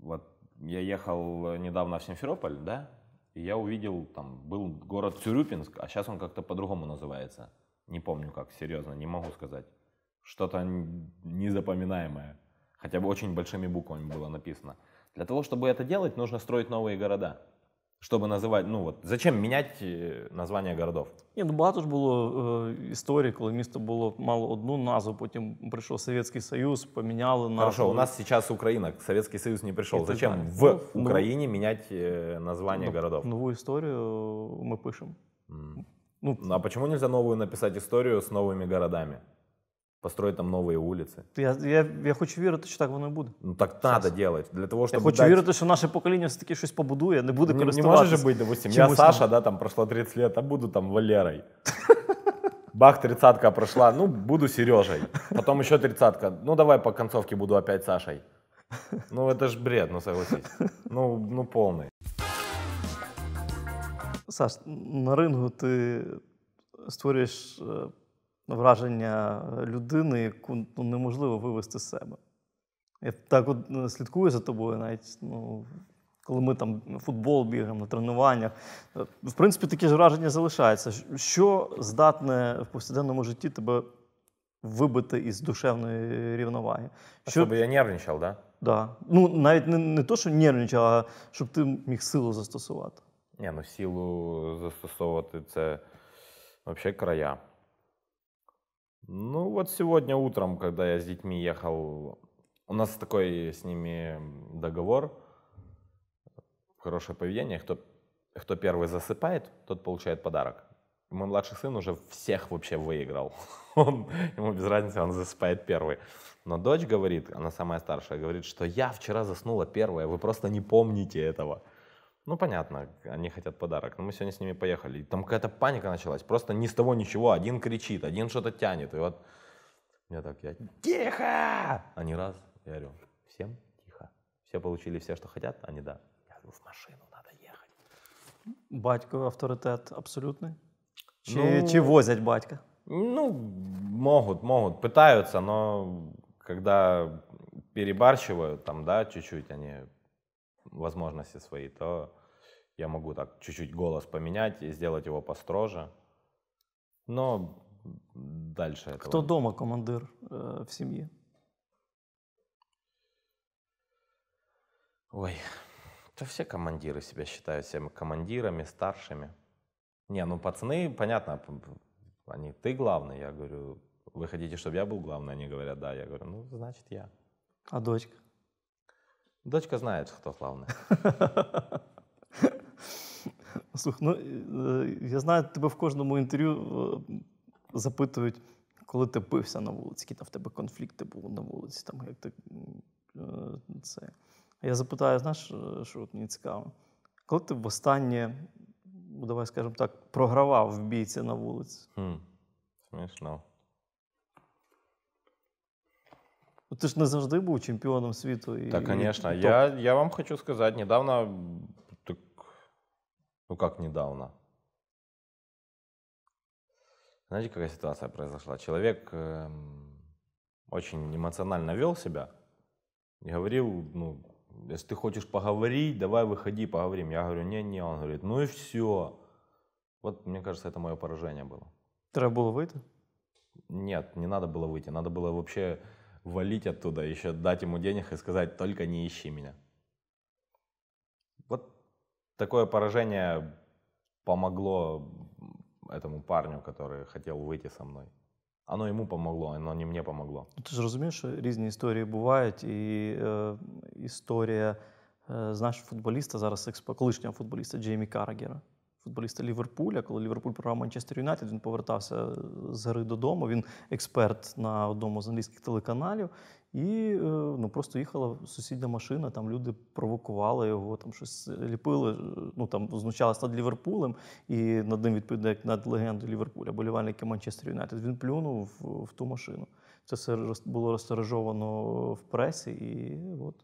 Вот я ехал э, недавно в Симферополь, да, и я увидел, там, был город Цюрюпинск, а сейчас он как-то по-другому называется. Не помню как, серьезно, не могу сказать. Что-то незапоминаемое. Хотя бы очень большими буквами было написано. Для того, чтобы это делать, нужно строить новые города. Чтобы называть, ну вот, зачем менять э, названня городов? Ні, ну багато ж було е, э, історій, коли місто було мало одну назву, потім прийшов Совєтський Союз, поміняли назву. Хорошо, у нас зараз Україна, Совєтський Союз не прийшов. Зачем так. в ну, ну Україні ну, міняти названня ну, городов? Нову історію ми пишемо. Mm. Ну а чому нельзя новую написати історію з новими городами? Построить там новые улицы. Я я, я хочу верить, что так воно и будет. Ну так надо делать Для того, чтобы. Я хочу дати... вірити, що наше поколение все таки щось побудує, не буде Не Не же быть, допустим, я Саша, да, там прошло 30 лет, а буду там Валерой. Бах, тридцатка прошла, ну, буду Сережей. Потом еще тридцатка. Ну, давай по концовке буду опять Сашей. Ну, это ж бред, ну согласись. Ну, ну полный. Саш, на ринку ты створюєш э, враження людини, яку ну, неможливо вивести з себе. Я так от е, слідкую за тобою, навіть ну, коли ми там футбол бігаємо на тренуваннях. Е, в принципі, такі ж враження залишаються. Що здатне в повсякденному житті тебе вибити із душевної рівноваги? Що... Щоб я нервничав, так? Да? Да. Ну, навіть не, не то, що нервничав, а щоб ти міг силу застосувати. Ні, ну силу застосовувати це взагалі края. Ну вот сегодня утром, когда я с детьми ехал, у нас такой с ними договор, хорошее поведение, кто, кто первый засыпает, тот получает подарок. Мой младший сын уже всех вообще выиграл. Он, ему без разницы, он засыпает первый. Но дочь говорит, она самая старшая, говорит, что я вчера заснула первая, вы просто не помните этого. Ну, понятно, они хотят подарок. Но мы сегодня с ними поехали. И там какая-то паника началась. Просто ни с того ничего. Один кричит, один что-то тянет. И вот я так, я тихо! Они раз, я орю, всем тихо. Все получили все, что хотят, они да. Я говорю, в машину надо ехать. Батько авторитет абсолютный. Чи, ну, чи возять батька? Ну, могут, могут, пытаются, но когда перебарщивают, там, да, чуть-чуть они возможности свои, то я могу так чуть-чуть голос поменять и сделать его построже. Но дальше это. Кто дома командир э, в семье? Ой, то все командиры себя считают всеми командирами, старшими. Не, ну пацаны, понятно, они, ты главный, я говорю, вы хотите, чтобы я был главный, они говорят, да, я говорю, ну, значит, я. А дочка? Дочка знає, хто головний. Слух, ну э, я знаю, тебе в кожному інтерв'ю е, запитують, коли ти бився на вулиці, які там в тебе конфлікти були на вулиці, там як ти е, це. Я запитаю, знаєш, е, що от мені цікаво? Коли ти востаннє, ну, давай скажімо так, програвав в бійці на вулиці? Смішно. Ты ж не завжди був чемпіоном світу. І... Так, звісно. Я я вам хочу сказати, недавно, так, ну як недавно. Знаете, какая ситуация произошла? Человек э, очень эмоционально вел себя и говорил, ну, если ты хочешь поговорить, давай выходи, поговорим. Я говорю, не-не, он говорит, ну и все. Вот, мне кажется, это мое поражение было. Треба было выйти? Нет, не надо было выйти, надо было вообще валить оттуда, еще дать ему денег и сказать, только не ищи меня. Вот такое поражение помогло этому парню, который хотел выйти со мной. Оно ему помогло, оно не мне помогло. Ну, ты же разумеешь, що різні історії бувають, і е, э, історія е, э, знаєш, футболіста зараз, колишнього футболіста Джеймі Карагера. футболіста Ліверпуля, коли Ліверпуль програв Манчестер Юнайтед, він повертався е, з гри додому. Він експерт на одному з англійських телеканалів. І е, ну, просто їхала сусідня машина, там люди провокували його, там щось е, ліпили, ну там знущалися над Ліверпулем, і над ним відповідно як над легендою Ліверпуля, болівальники Манчестер Юнайтед. Він плюнув в, в ту машину. Це все було розсережовано в пресі, і от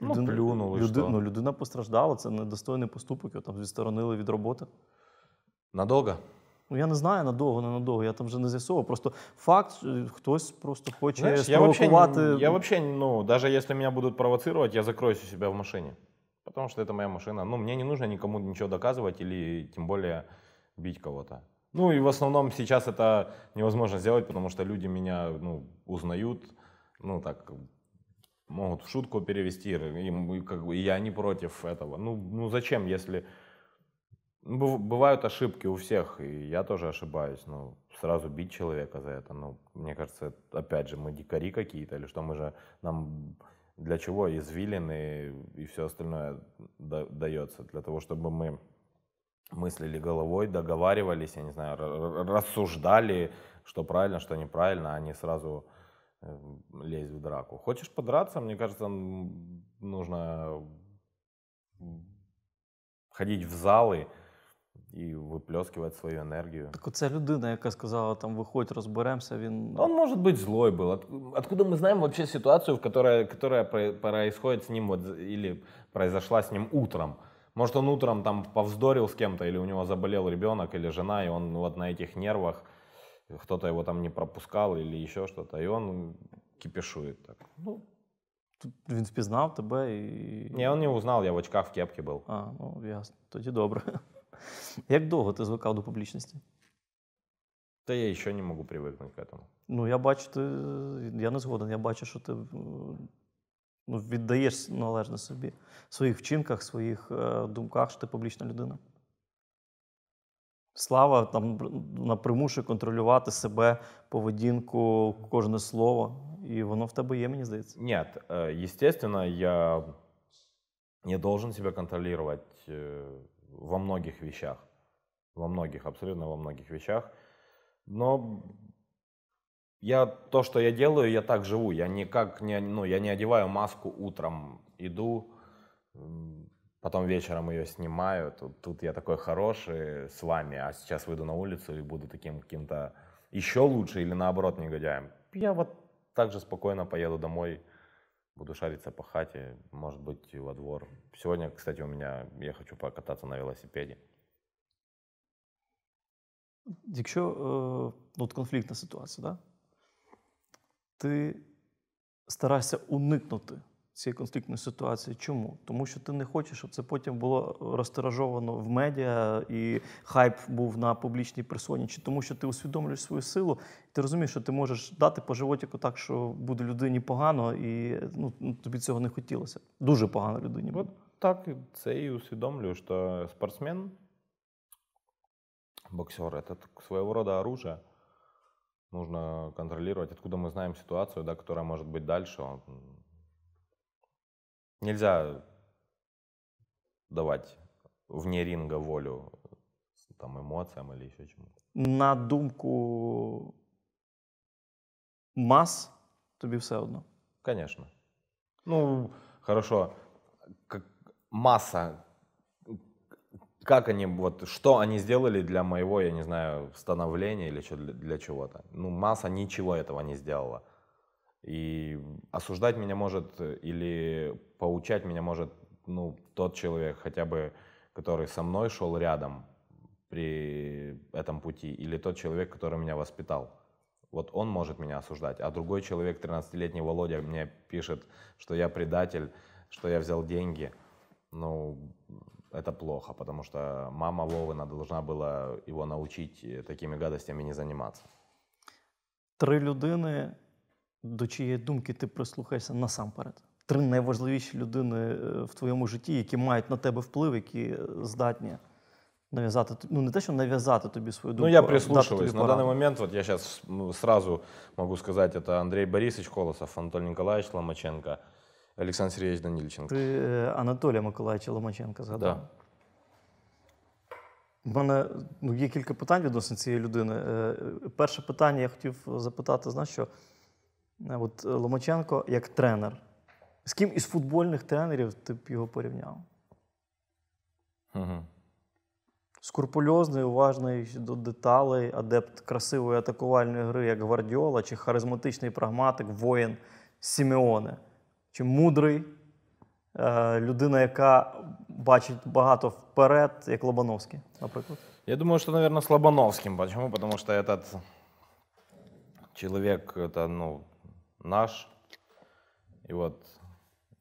Ну, людина, плюнули, люди, що? Ну, людина постраждала, це недостойний поступок, його там відсторонили від роботи. Надовго? Ну, я не знаю, надовго, не надовго, я там вже не з'ясовував. Просто факт, хтось просто хоче Знаешь, спровокувати... Я вообще, я ну, даже если меня будут провоцировать, я закроюсь у себя в машине. Потому что это моя машина. Ну, мне не нужно никому ничего доказывать или тем более бить кого-то. Ну, и в основном сейчас это невозможно сделать, потому что люди меня, ну, узнают, ну, так, могут в шутку перевести, и как бы, я не против этого. Ну, ну зачем, если... Бывают ошибки у всех, и я тоже ошибаюсь, но сразу бить человека за это, ну, мне кажется, опять же, мы дикари какие-то, или что мы же, нам для чего извилины и, все остальное дается? Для того, чтобы мы мыслили головой, договаривались, я не знаю, рассуждали, что правильно, что неправильно, а не сразу Эм, лезть в драку. Хочешь подраться, мне кажется, нужно ходить в залы і виплескивать свою енергію. Так оця людина, яка сказала, там виходь, розберемося, він. Ну. Он, может быть, злой был. откуда мы знаем вообще ситуацию, в которой, которая происходит с ним вот, или произошла с ним утром? Может, он утром там повздорил с кем-то, или у него заболел ребенок, или жена, и он вот на этих нервах кто-то его там не пропускал или еще что-то, и он кипішує так. Ну, в принципе, знал тебе і. Ні, він не узнал, я в очках в кепке был. А, ну ясно. Тоді добре. Як довго ти звикав до публічності? Та я ще не можу привикнути к этому. Ну, я бачу, ти. Я не згоден, я бачу, що ти ну, віддаєш належне собі в своїх вчинках, в своїх е, думках, що ти публічна людина. Слава там напряму контролювати себе, поведінку, кожне слово. И воно в тебе є, мені здається. Нет, э, естественно, я не должен себя контролировать э, во многих вещах. Во многих, абсолютно во многих вещах. Но я то, что я делаю, я так живу. Я никак не, ну, я не одеваю маску утром, иду, Потом вечером ее снимаю, тут, тут я такой хороший с вами, а сейчас выйду на улицу и буду таким каким-то еще лучше или наоборот негодяем. Я вот так же спокойно поеду домой, буду шариться по хате, может быть, во двор. Сегодня, кстати, у меня, я хочу покататься на велосипеде. Якщо е, э, ну, от конфліктна ситуація, да? ти стараєшся уникнути цієї конфліктної ситуації. Чому? Тому що ти не хочеш, щоб це потім було розтиражовано в медіа, і хайп був на публічній персоні, чи тому, що ти усвідомлюєш свою силу, ти розумієш, що ти можеш дати по животіку так, що буде людині погано, і ну, ну тобі цього не хотілося. Дуже погано людині. От так це і усвідомлюю, що спортсмен, боксер це своего рода оружие. Нужно контролировать, откуда мы знаем ситуацию, да, которая может быть дальше. нельзя давать вне ринга волю там, эмоциям или еще чему-то. На думку масс тебе все одно. Конечно. Ну, хорошо. Как масса. Как они, вот, что они сделали для моего, я не знаю, становления или для, для чего-то? Ну, масса ничего этого не сделала. И осуждать меня может или поучать меня может ну, тот человек хотя бы, который со мной шел рядом при этом пути, или тот человек, который меня воспитал. Вот он может меня осуждать, а другой человек, 13-летний Володя, мне пишет, что я предатель, что я взял деньги. Ну, это плохо, потому что мама Вовы должна была его научить э, такими гадостями не заниматься. Три людини, до чиєї думки ти прислухаєшся насамперед. три найважливіші людини е, в твоєму житті, які мають на тебе вплив, які е, здатні. навязати, ну не те, що нав'язати тобі свою думку. Ну я прислушиваюсь. На даний момент, вот я зараз ну, сразу можу сказати, це Андрій Борисович Колосов, Анатолий Николаевич Ломаченко, Олександр Сергеевич Данільченко. Ти е, Анатолія Миколаївича Ломаченка згадав? Да. У мене ну, є кілька питань відносно цієї людини. Перше питання я хотів запитати, знаєш що? От Ломаченко як тренер, з ким із футбольних тренерів ти б його порівняв? Угу. Скурпульозний, уважний до деталей, адепт красивої атакувальної гри, як Гвардіола, чи харизматичний прагматик, воїн Сімеоне, чи мудрий е, людина, яка бачить багато вперед, як Лобановський, наприклад. Я думаю, що, наверное, з Лобановским. Чому? Потому що этот чоловік ну, наш. И вот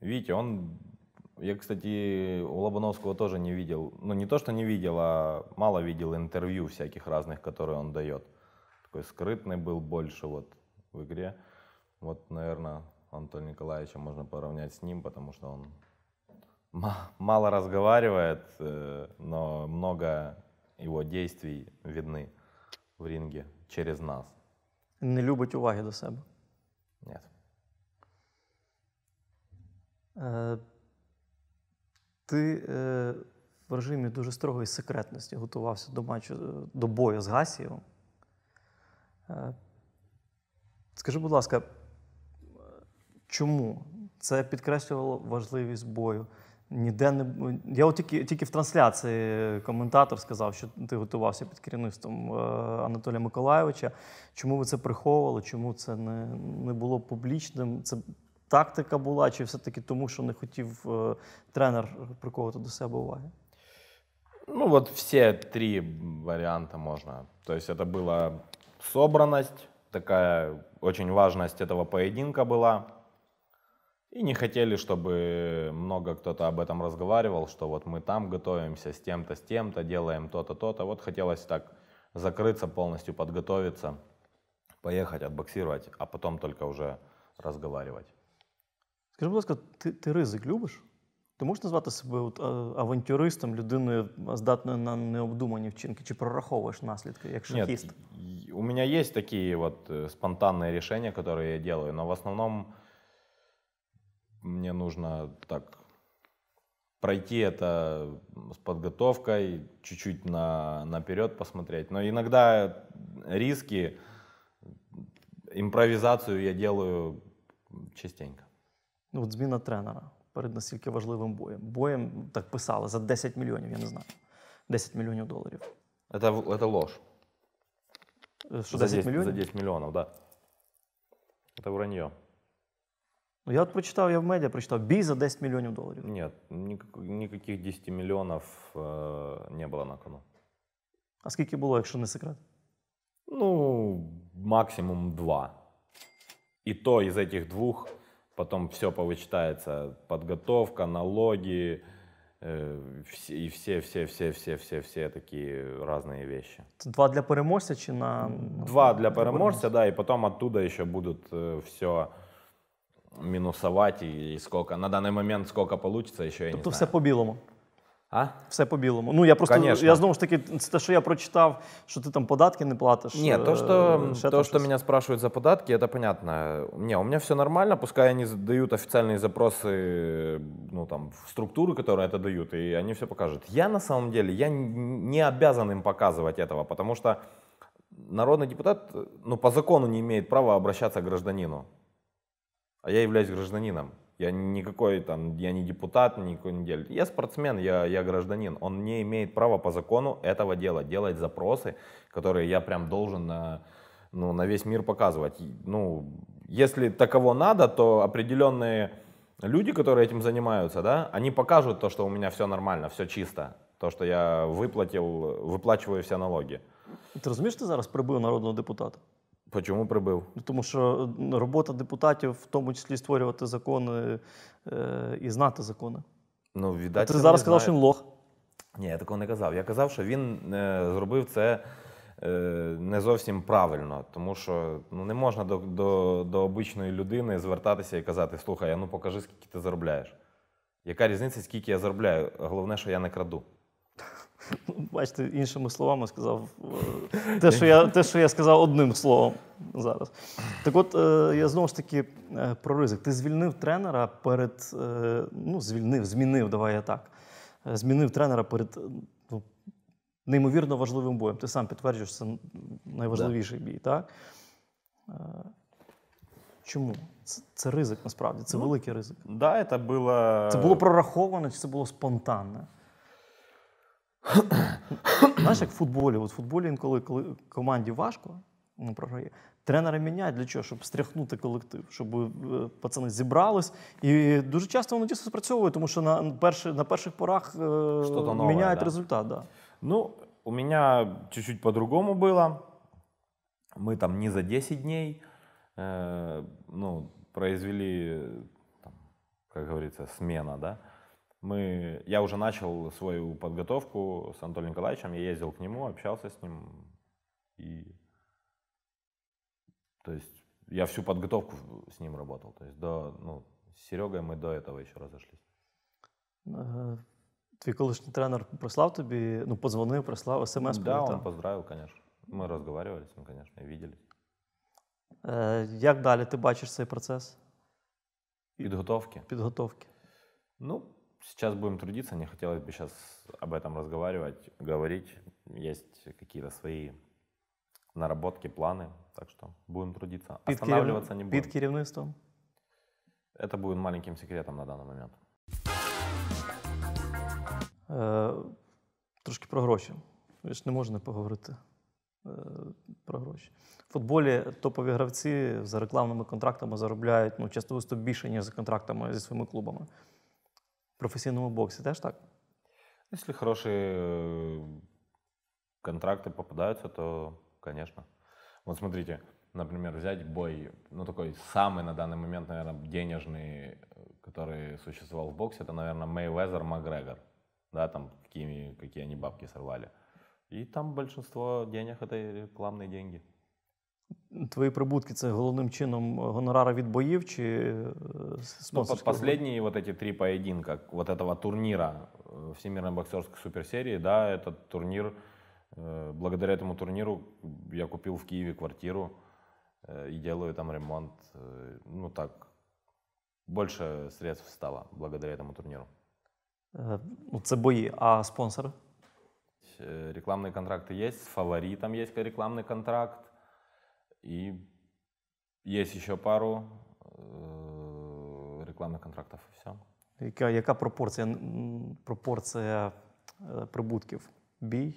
Видите, он... Я, кстати, у Лобановского тоже не видел, ну не то, что не видел, а мало видел интервью всяких разных, которые он дает. Такой скрытный был больше вот в игре. Вот, наверное, Анатолия Николаевича можно поравнять с ним, потому что он мало разговаривает, э, но много его действий видны в ринге через нас. Не любить уваги до себя? Нет. Е, ти е, в режимі дуже строгої секретності готувався до матчу е, до бою з Гасієвом. Скажи, будь ласка, чому це підкреслювало важливість бою? Ніде не Я тільки тільки в трансляції коментатор сказав, що ти готувався під керівництвом Анатолія Миколайовича. Чому ви це приховували? Чому це не не було публічним? Це тактика була, чи все-таки тому, що не хотів е, тренер приковувати до себе уваги? Ну, вот все три варианта можно. То есть это была собранность, такая очень важность этого поединка была. И не хотели, чтобы много кто-то об этом разговаривал, что вот мы там готовимся с тем-то, с тем-то, делаем то-то, то-то. Вот хотелось так закрыться полностью, подготовиться, поехать, отбоксировать, а потом только уже разговаривать. Скажи, будь ласка, ти, ти ризик любиш? Ти можеш назвати себе от, а, авантюристом, людиною, здатною на необдумані вчинки, чи прораховуєш наслідки, як шахист? Нет, у меня есть такие вот спонтанные решения, которые я делаю, но в основном мне нужно так пройти это с подготовкой, чуть-чуть на, наперед посмотреть. Но иногда риски, импровизацию я делаю частенько. Ну, от зміна тренера перед настільки важливим боєм. Боєм ну, так писали за 10 мільйонів, я не знаю. 10 мільйонів доларів. Это, это ложь. Що, 10 за 10 мільйонів? За 10 миллионов, да. Это вранье. Ну, я от прочитав, я в медіа прочитав бій за 10 мільйонів доларів. Нет, никак- никаких 10 миллионов э, не было на кону. А скільки було, якщо не секрет? Ну, максимум два. И то из этих двух потом все повычитается, подготовка, налоги, і э, все все все все все всі такі різні вещи. Два для переможця чи на два для, для переможця, да, И потом оттуда ще будуть э, все мінусувати, і сколько на данный момент сколько получится, еще я тобто не знаю. Тобто все по білому. А? Все по-білому. Ну, я просто Конечно. я знову ж таки, те, що я прочитав, що ти там податки не платиш. Нет, то, что, э, то, что меня спрашивают за податки, это понятно. Не, у меня все нормально, пускай они дают официальные запросы ну, там, в структуры, которые это дают, и они все покажут. Я на самом деле, я не обязан им показывать этого, потому что народный депутат ну, по закону не имеет права обращаться к гражданину. А я являюсь гражданином. Я никакой там, я не депутат, никакой не делит. Я спортсмен, я, я гражданин. Он не имеет права по закону этого дела делать запросы, которые я прям должен на, ну, на весь мир показывать. Ну, если таково надо, то определенные люди, которые этим занимаются, да, они покажут то, что у меня все нормально, все чисто, то, что я выплатил, выплачиваю все налоги. Ти розумієш, ти зараз прибив народного депутата? Чому прибив? Ну, тому що е, робота депутатів, в тому числі створювати закони е, і знати закони. Ну, тобто віддати. Ти зараз казав, що він лох. Ні, я такого не казав. Я казав, що він е, зробив це е, не зовсім правильно, тому що ну, не можна до до, до обичної людини звертатися і казати: слухай, ну покажи, скільки ти заробляєш. Яка різниця, скільки я заробляю? Головне, що я не краду. Бачите, іншими словами сказав е, те, що я те, що я сказав одним словом зараз. Так от, е, я знову ж таки е, про ризик. Ти звільнив тренера перед. Ну, звільнив, змінив, давай я так. Змінив тренера перед ну, неймовірно важливим боєм. Ти сам підтверджуєш, що це найважливіший бій. так? Чому? Це, ризик насправді, це ну, великий ризик. Да, це було... Це було прораховано чи це було спонтанне? Знаєш, як в футболі, От в футболі інколи коли команді важко ну, програє. Тренера міняють для чого, щоб стряхнути колектив, щоб е, пацани зібрались. І дуже часто воно дійсно спрацьовує, тому що на ну, перші, на перших порах е, новое, міняють да? результат. Да. Ну, у мене чуть-чуть по-другому было. Ми там не за 10 днів э, ну, произвели, там, как говорится, смена, да. Мы, я уже начал свою подготовку с Анатолием Николаевичем, я ездил к нему, общался с ним. И, то есть я всю подготовку с ним работал. То есть до, ну, с Серегой мы до этого еще разошлись. Твій колишній тренер прислав тобі, ну, подзвонив, прислав смс. Да, он поздравил, конечно. Мы розговаривали з ним, конечно, і виделись. Е, э, як далі ти бачиш цей процес? Підготовки. Підготовки. Ну, сейчас будем трудиться, не хотелось бы сейчас об этом разговаривать, говорить. Есть какие-то свои наработки, планы, так что будем трудиться. Під Останавливаться керів... не будем. Під керівництвом? Это будет маленьким секретом на данный момент. Е, э, трошки про гроші. Ви ж не можна поговорити е, про гроші. В футболі топові гравці за рекламними контрактами заробляють ну, часто більше, ніж за контрактами зі своїми клубами в професійному боксі теж так? Если хорошие э, контракты попадаются, то, конечно. Вот смотрите, например, взять бой, ну такой самый на данный момент, наверное, денежный, э, который существовал в боксе, это, наверное, Мейвезер Макгрегор. Да, там какие, какие они бабки сорвали. И там большинство денег это рекламные деньги твои прибутки це головним чином гонорари від боїв чи спонсорських? Ну, последние вот эти три поединка вот этого турнира э, Всемирной боксерской суперсерии, да, этот турнир, э, благодаря этому турниру я купил в Киеве квартиру э, и делаю там ремонт. Ну так, больше средств стало благодаря этому турниру. Ну, це бої, а спонсоры? Рекламные контракты есть, с фаворитом есть рекламный контракт. И есть еще пару э, рекламных контрактов и все. Яка яка пропорція пропорція бей Бій,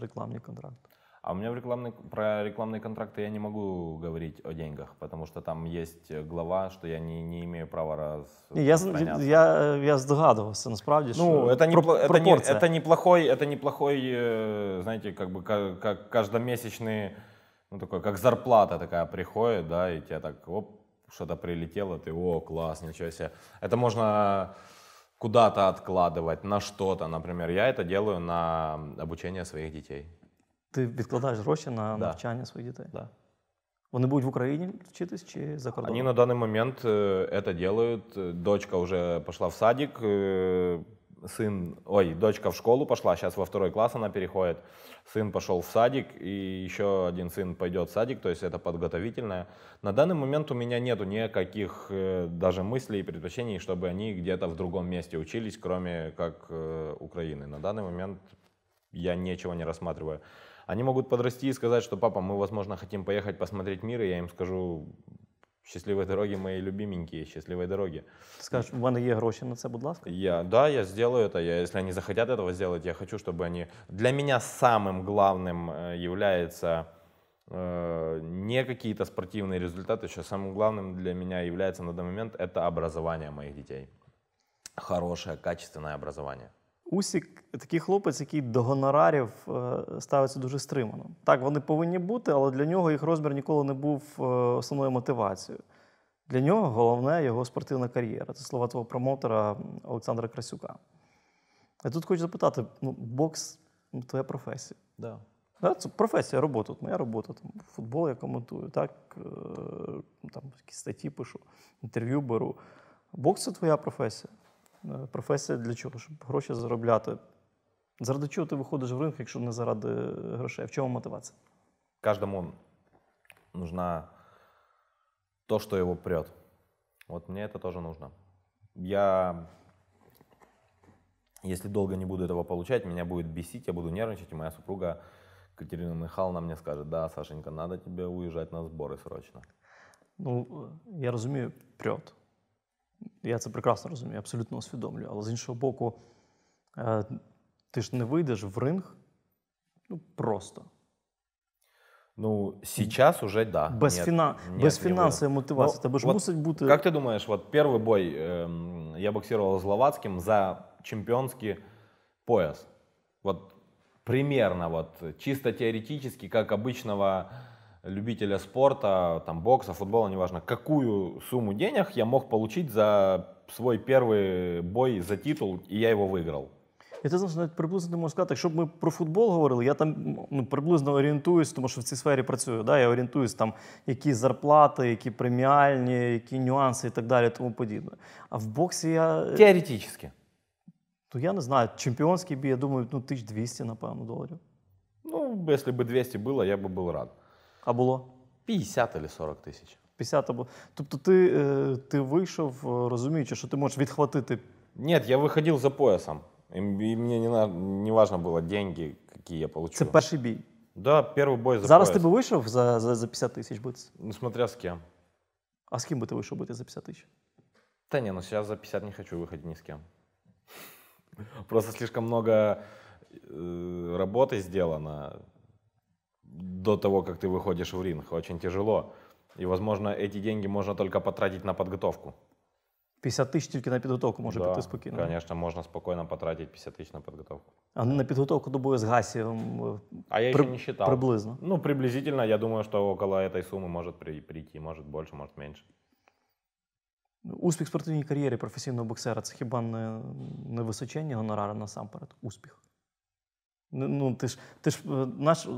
рекламний контракт? А у меня в рекламный, про рекламные контракты я не могу говорить о деньгах, потому что там есть глава, что я не, не имею права раз. Я, я, я здогадывался, насправді, ну, що ну, это, не, это, не, это неплохой, это неплохой, э, знаете, как бы как, как каждомесячный ну, такой, как зарплата такая приходит, да, и тебе так, оп, что-то прилетело, ты, о, класс, ничего себе. Это можно куда-то откладывать, на что-то. Например, я это делаю на обучение своих детей ты відкладаєш гроші на Да. навчання своїх дітей? Да. они будут в Украине учиться чи за кордоном? Они на данный момент э, это делают. Э, дочка уже пошла в садик, э, сын, ой, дочка в школу пошла, сейчас во второй класс она переходит, сын пошел в садик, и еще один сын пойдет в садик, то есть это подготовительное. На данный момент у меня нету никаких э, даже мыслей и предпочтений, чтобы они где-то в другом месте учились, кроме как э, Украины. На данный момент я ничего не рассматриваю. Они могут подрасти и сказать, что папа, мы, возможно, хотим поехать посмотреть мир, и я им скажу, Щасливої дороги, мої любименькие, счастливой дороги. Ти скажеш, у мене є гроші на це, будь ласка. Я, да, я сделаю это. Я, если они захотят этого сделать, я хочу, чтобы они... Для меня самым главным э, является э, не какие-то спортивные результаты, еще самым главным для меня является на данный момент это образование моих детей. Хорошее, качественное образование. Усік такий хлопець, який до гонорарів е, ставиться дуже стримано. Так, вони повинні бути, але для нього їх розмір ніколи не був е, основною мотивацією. Для нього головне його спортивна кар'єра. Це слова твого промоутера Олександра Красюка. Я тут хочу запитати: ну, бокс ну, твоя професія. Да. Да, Це професія, робота. От моя робота. Там, Футбол я коментую, так, е, там якісь статті пишу, інтерв'ю беру. Бокс це твоя професія. професія для чого? Щоб гроші заробляти. Заради чого ти виходиш в ринок, якщо не заради грошей? В чому мотивація? Каждому нужна то, что его прет. Вот мне это тоже нужно. Я, если долго не буду этого получать, меня будет бесить, я буду нервничать, и моя супруга Катерина Михайловна мне скажет, да, Сашенька, надо тебе уезжать на сборы срочно. Ну, я разумею, прет. Я це прекрасно розумію, абсолютно усвідомлюю. Але з іншого боку, ти ж не вийдеш в ринг ну, просто. Ну, сейчас уже да. Без, нет, фина... нет, без финансовой мотивации. Ну, Тебе же вот мусить бути... Как ты думаешь, вот первый бой э, я боксировал с Ловацким за чемпионский пояс. Вот примерно, вот чисто теоретически, как обычного любителя спорта, там, бокса, футбола, неважно, какую сумму денег я мог получить за свой первый бой за титул, и я его выиграл. І ти знаєш, навіть приблизно не можу сказати, якщо б ми про футбол говорили, я там ну, приблизно орієнтуюсь, тому що в цій сфері працюю. Да? Я орієнтуюсь, там, які зарплати, які преміальні, які нюанси і так далі, тому подібне. А в боксі я. Теоретично. То я не знаю, чемпіонський бій, я думаю, ну, 1200, напевно, доларів. Ну, якщо б 200 було, я б був рад. А було? 50 або 40 тисяч. 50 або. Тобто ти е, ти вийшов, розуміючи, що ти можеш відхватити. Ні, я виходив за поясом. І мені не, не важно було деньги, які я получу. Це перший бій. Да, перший бой за Зараз пояс. ти би вийшов за за, за 50 тисяч битися? Ну, смотря з ким. А з ким би ти вийшов бити за 50 тисяч? Та ні, ну зараз за 50 не хочу виходити ні з ким. Просто слишком много э, работы сделано до того, как ты выходишь в ринг. Очень тяжело. И, возможно, эти деньги можно только потратить на подготовку. 50 тысяч только на подготовку може да, піти спокійно. Звісно, можна спокійно потратити 50 тисяч на подготовку. А на подготовку, до бою з Гасі а я при... ще не считал. приблизно. Ну, приблизительно, я думаю, что около этой суммы может прийти, может больше, может меньше. Успех спортивной карьеры профессионального боксера це хіба не, не височення гонорара насамперед? успех. Ну, ты ж, ты ж э, наш, э,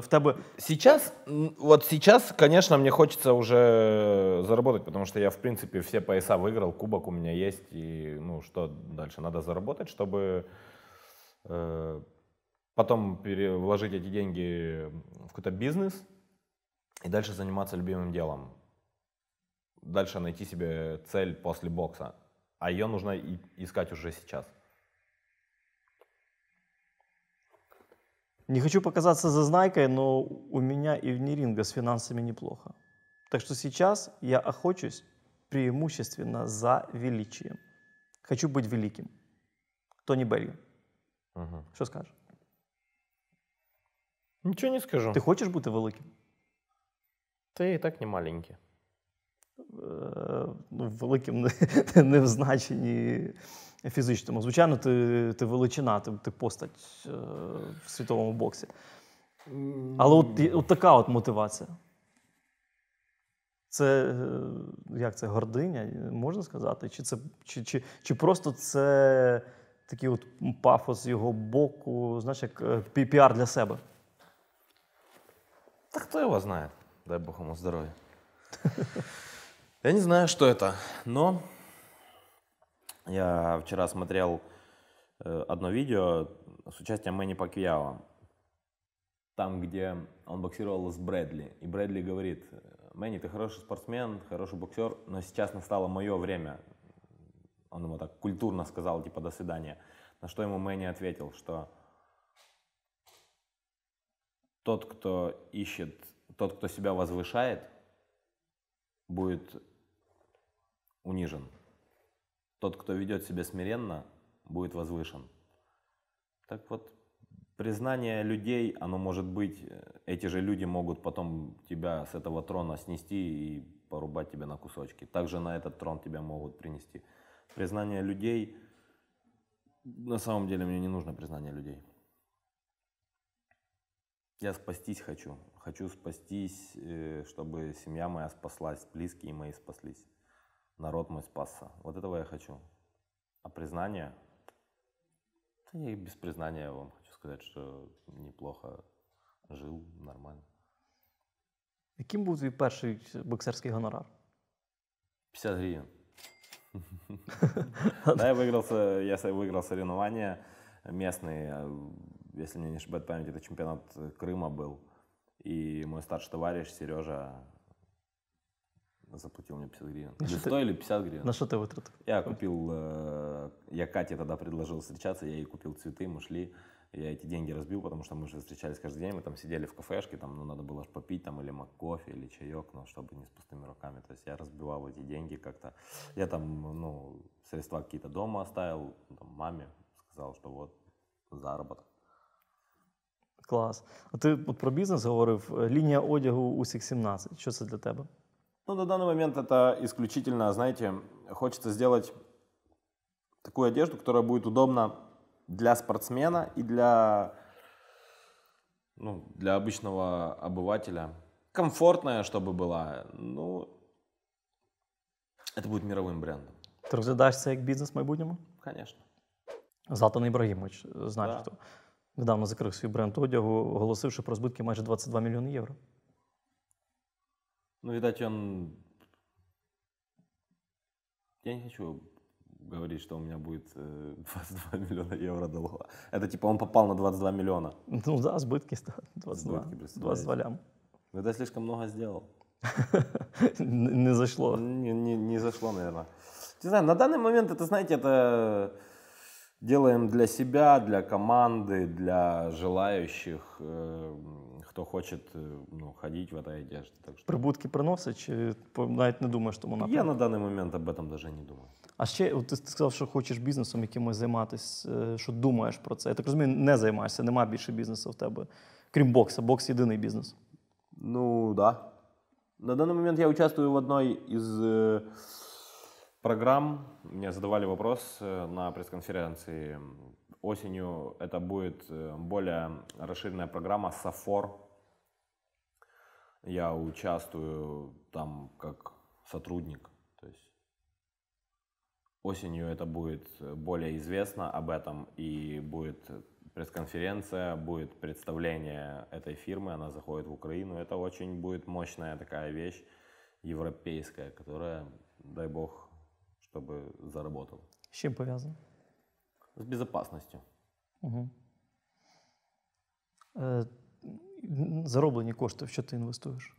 в тебе... Сейчас, вот сейчас, конечно, мне хочется уже заработать, потому что я, в принципе, все пояса выиграл, кубок у меня есть, и, ну, что дальше? Надо заработать, чтобы э, потом вложить эти деньги в какой-то бизнес и дальше заниматься любимым делом. Дальше найти себе цель после бокса, а ее нужно искать уже сейчас. Не хочу показаться зазнайкой, но у меня и вне ринга с финансами неплохо. Так что сейчас я охочусь преимущественно за величием. Хочу быть великим. Тони Берри. Угу. Что скажешь? Ничего не скажу. Ты хочешь бути великим? Ты и так не маленький. Е, ну, великим не в значенні фізичному. Звичайно, ти ти величина, ти ти постать е, в світовому боксі. Але от, от така от мотивація. Це е, як це гординя, можна сказати? Чи це, чи, чи, чи просто це такий от пафос його боку, знаєш, як піар для себе? Та хто його знає? Дай Бог йому здоров'я. Я не знаю, что это, но я вчера смотрел э, одно видео с участием Мэнни Пакьяо, там, где он боксировал с Брэдли. И Брэдли говорит, Мэнни, ты хороший спортсмен, хороший боксер, но сейчас настало мое время. Он ему так культурно сказал, типа, до свидания. На что ему Мэнни ответил, что тот, кто ищет, тот, кто себя возвышает – будет унижен. Тот, кто ведет себя смиренно, будет возвышен. Так вот, признание людей, оно может быть, э, эти же люди могут потом тебя с этого трона снести и порубать тебя на кусочки. Также на этот трон тебя могут принести. Признание людей, на самом деле мне не нужно признание людей. Я спастись хочу, Хочу спастись, э, чтобы семья моя спаслась, близкие мои спаслись, народ мой спасся. Вот этого я хочу. А признание? Да я и без признания я вам хочу сказать, что неплохо жил, нормально. Каким був твій первый боксерский гонорар? 50 гривен. Да, я выиграл, я выиграл соревнования местные, если мне не ошибаюсь память, это чемпионат Крыма был. И мой старший товарищ Сережа заплатил мне 50 гривен. На или ты... или 50 гривен. На что ты вытратил? Я купил, э, я Кате тогда предложил встречаться, я ей купил цветы, мы шли, я эти деньги разбил, потому что мы же встречались каждый день, мы там сидели в кафешке, там, ну, надо было попить, там, или кофе, или чаек, ну, чтобы не с пустыми руками, то есть я разбивал эти деньги как-то, я там, ну, средства какие-то дома оставил, там, маме сказал, что вот, заработок, Клас. А ти от про бізнес говорив, лінія одягу усіх 17. Що це для тебе? Ну, на данный момент это исключительно, знаете, хочется сделать такую одежду, которая будет удобна для спортсмена и для, ну, для обычного обывателя. Комфортная, чтобы была. Ну, это будет мировым брендом. Ты розглядаєш как бизнес бізнес в майбутньому? Конечно. Златан Ібрагімович, знаєш Да. хто недавно закрив свій бренд одягу, оголосивши про збитки майже 22 мільйони євро. Ну, видать, он... Я не хочу говорить, что у меня будет 22 э, миллиона евро долга. Это типа он попал на 22 миллиона. Ну да, сбытки 22, сбытки, 22 лям. Но это слишком много сделал. не, не зашло. Не, не, не зашло, наверное. Не знаю, на данный момент это, знаете, это делаем для себя, для команды, для желающих, эм, кто хочет э, ну, ходити в этой одежде. Так що... Прибутки приносить, чи навіть не думаєш тому напрямку? Я на данный момент об этом даже не думаю. А ще от ти сказав, що хочеш бізнесом якимось займатися, що думаєш про це. Я так розумію, не займаєшся, нема більше бізнесу в тебе, крім бокса. Бокс єдиний бізнес. Ну, так. Да. На даний момент я участвую в одній із программ. Мне задавали вопрос э, на пресс-конференции. Осенью это будет э, более расширенная программа «Сафор». Я участвую там как сотрудник. То есть осенью это будет э, более известно об этом и будет пресс-конференция, будет представление этой фирмы, она заходит в Украину. Это очень будет мощная такая вещь европейская, которая, дай бог, чтобы заработал. С чем повязан? С безопасностью. Угу. Е, э, зароблені кошти, в що ти інвестуєш?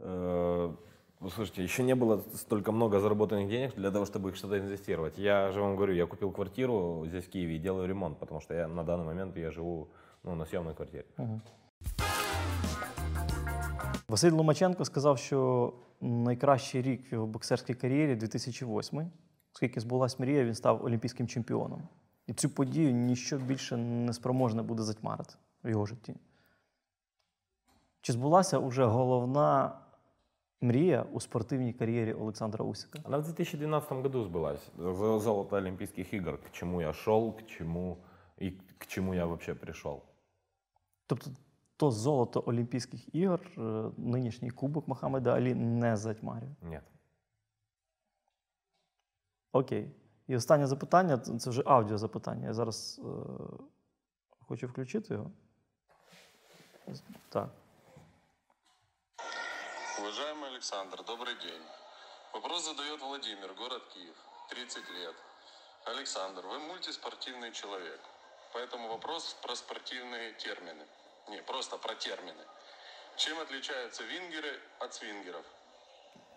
Э, слушайте, еще не было столько много заработанных денег для того, чтобы их что-то инвестировать. Я же вам говорю, я купил квартиру здесь в Киеве и делаю ремонт, потому что я на данный момент я живу ну, на съемной квартире. Угу. Василь Ломаченко сказав, що найкращий рік в його боксерській кар'єрі 2008 Оскільки збулась мрія, він став олімпійським чемпіоном. І цю подію ніщо більше не спроможне буде затьмарити в його житті. Чи збулася вже головна мрія у спортивній кар'єрі Олександра Усіка? Вона в 2012 году сбылась. Золото Олімпійських ігор. К чому я йшов, к чему и к чому я взагалі прийшов? Тобто то золото Олимпийских игр нынешний кубок Мохаммеда Али не затьмарює? Ні. Окей. І останнє запитання це вже аудіозапитання. Я зараз е, хочу включити його. Так. Уважаемый Александр, добрый день. Вопрос задает Владимир, город Киев, 30 лет. Александр, вы мультиспортивный человек, поэтому вопрос про спортивные термины. Не, просто про термины. Чем отличаются вингеры от свингеров?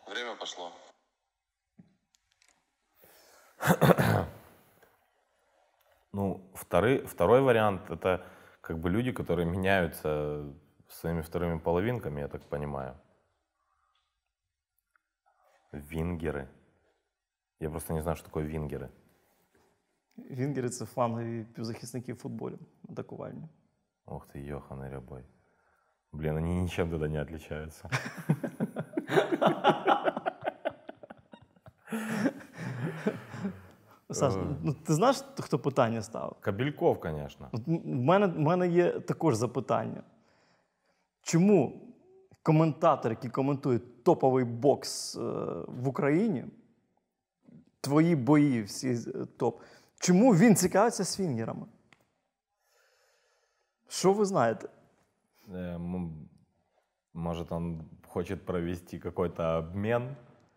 Время пошло. Ну, второй, второй вариант — это как бы люди, которые меняются своими вторыми половинками, я так понимаю. Вингеры. Я просто не знаю, что такое вингеры. Вингеры – это фланговые півзахисники в футболе, атакувальні. Ух ты, Йохан и Рябой. Блин, они ничем тогда не отличаются. Саш, ну ти знаєш, хто питання став? Кабільков, звісно. У мене, мене є також запитання. Чому коментатор, який коментує топовий бокс е, в Україні, твої бої всі е, топ, чому він цікавиться свінгерами? Что вы знаете? Эм, может, он хочет провести какой-то обмен?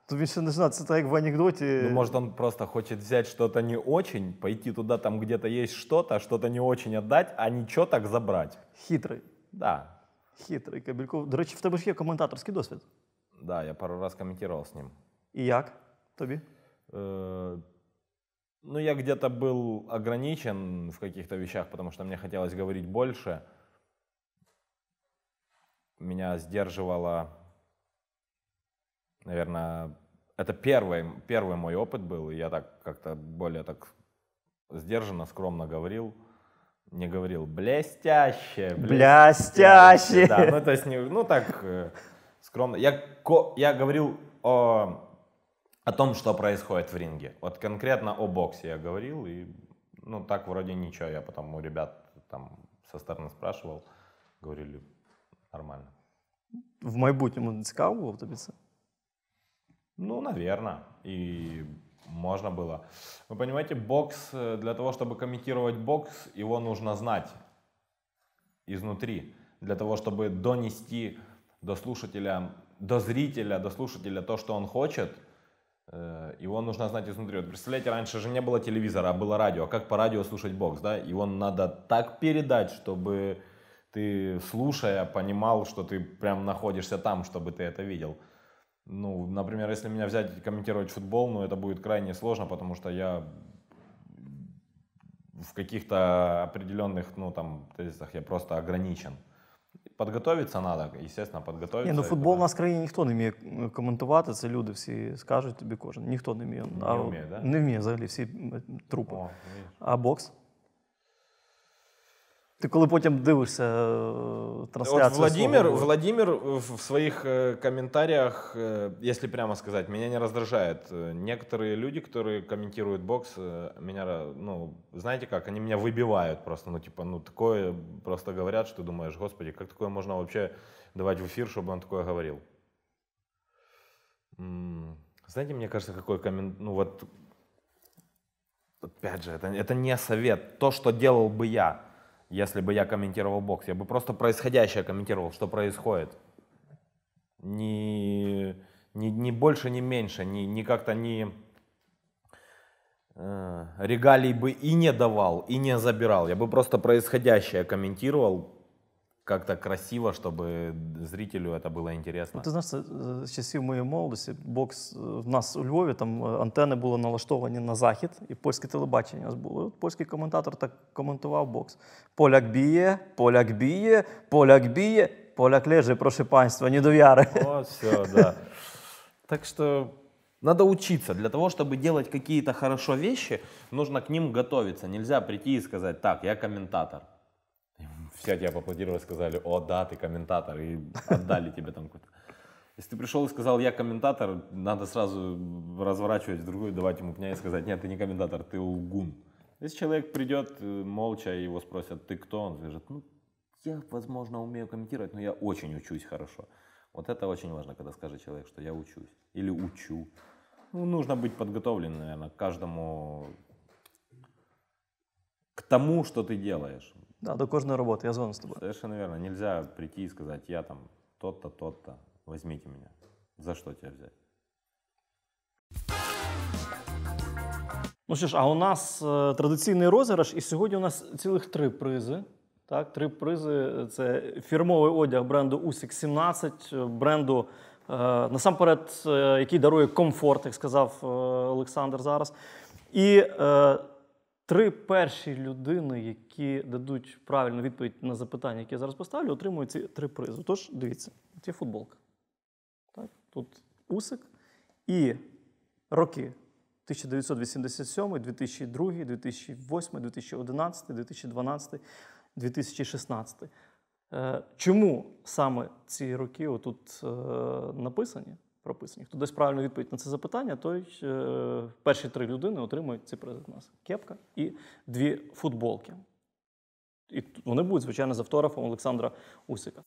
Тут еще нужна цитата в анекдоте. Ну, может, он просто хочет взять что-то не очень, пойти туда, там где-то есть что-то, а что-то не очень отдать, а ничего так забрать. Хитрый. Да. Хитрий Кабельков. До речі, в тебе ж є коментаторський досвід. Да, я пару раз коментував з ним. І як тобі? Е, э, ну, я где-то был ограничен в каких-то вещах, потому что мне хотелось говорить больше. Меня сдерживало, наверное, это первый, первый мой опыт был, и я так как-то более так сдержанно, скромно говорил. Не говорил блестяще, блестяще. блестяще. Да, ну то есть, не, ну так э, скромно. Я, ко, я говорил о о том, что происходит в ринге. Вот конкретно о боксе я говорил, и ну так вроде ничего, я потом у ребят там со стороны спрашивал, говорили нормально. В майбутньому цікаво було тобі це? Ну, наверное. И можно было. Вы понимаете, бокс, э, для того, чтобы комментировать бокс, его нужно знать изнутри. Для того, чтобы донести до слушателя, до зрителя, до слушателя то, что он хочет, Э, его нужно знать изнутри. Вот представляете, раньше же не было телевизора, а было радио. А как по радио слушать бокс, да? Его надо так передать, чтобы ты, слушая, понимал, что ты прям находишься там, чтобы ты это видел. Ну, например, если меня взять и комментировать футбол, ну, это будет крайне сложно, потому что я в каких-то определенных, ну, там, тезисах я просто ограничен. Подготовиться надо, естественно, подготовиться. Не, ну футбол у нас в країні ніхто не вміє э, коментувати. Це люди всі скажуть тобі кожен. Ніхто не вміє. Не а вміє, да? Не вміє взагалі всі э, трупи. О, а бокс? Ти коли потім дивишся трансляцію... От Владимир, слова, Владимир в своих комментариях, если прямо сказать, меня не раздражает. Некоторые люди, которые комментируют бокс, меня, ну, знаете как, они меня выбивают просто, ну, типа, ну, такое просто говорят, что думаешь, господи, как такое можно вообще давать в эфир, чтобы он такое говорил? Знаете, мне кажется, какой коммент... Ну, вот, опять же, это, это не совет. То, что делал бы я если бы я комментировал бокс. Я бы просто происходящее комментировал, что происходит. Ни, ни, ни больше, ни меньше, ни, ни как-то не э, регалий бы и не давал, и не забирал. Я бы просто происходящее комментировал, как-то красиво, чтобы зрителю это было интересно. Ну, ты знаешь, це з э, моей молодости Бокс э, у нас в Львове там антенны були налаштовані на захід, и польське телебачення у нас было. От польський коментатор так комментировал бокс. Поляк біє, поляк біє, поляк біє, поляк лежит, прошу панства, не до Вот, все, да. Так что надо учиться. Для того, чтобы делать какие-то хорошо вещи, нужно к ним готовиться. Нельзя прийти и сказать, так, я комментатор все тебе поаплодировали, сказали, о, да, ты комментатор, и отдали тебе там какую-то... Если ты пришел и сказал, я комментатор, надо сразу разворачивать в другую, давать ему пня и сказать, нет, ты не комментатор, ты лгун. Если человек придет э, молча, и его спросят, ты кто, он скажет, ну, я, возможно, умею комментировать, но я очень учусь хорошо. Вот это очень важно, когда скажет человек, что я учусь или учу. Ну, нужно быть подготовленным, наверное, к каждому, к тому, что ты делаешь. Да, до кожної роботи, я згоден з тобою. Совершенно верно. Нельзя прийти і сказати, я там тот-то, тот-то, возьмите мене. За що тебе взяти? Ну що ж, а у нас е, традиційний розіграш, і сьогодні у нас цілих три призи. Так, три призи це фірмовий одяг бренду Усік 17, е, бренду е, насамперед, е, який дарує комфорт, як сказав е, Олександр зараз. І е, Три перші людини, які дадуть правильну відповідь на запитання, які я зараз поставлю, отримують ці три призи. Тож, дивіться, тут є футболка. Так? Тут усик. І роки 1987, 2002, 2008, 2011, 2012, 2016. Чому саме ці роки отут е, написані? прописані. Хто десь правильну відповідь на це запитання, той е, перші три людини отримують цей приз від нас. Кепка і дві футболки. І вони будуть, звичайно, з автографом Олександра Усика.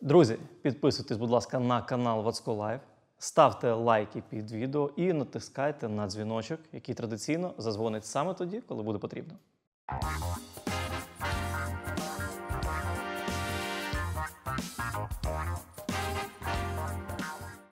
Друзі, підписуйтесь, будь ласка, на канал Вацко Лайв, ставте лайки під відео і натискайте на дзвіночок, який традиційно зазвонить саме тоді, коли буде потрібно. Bye.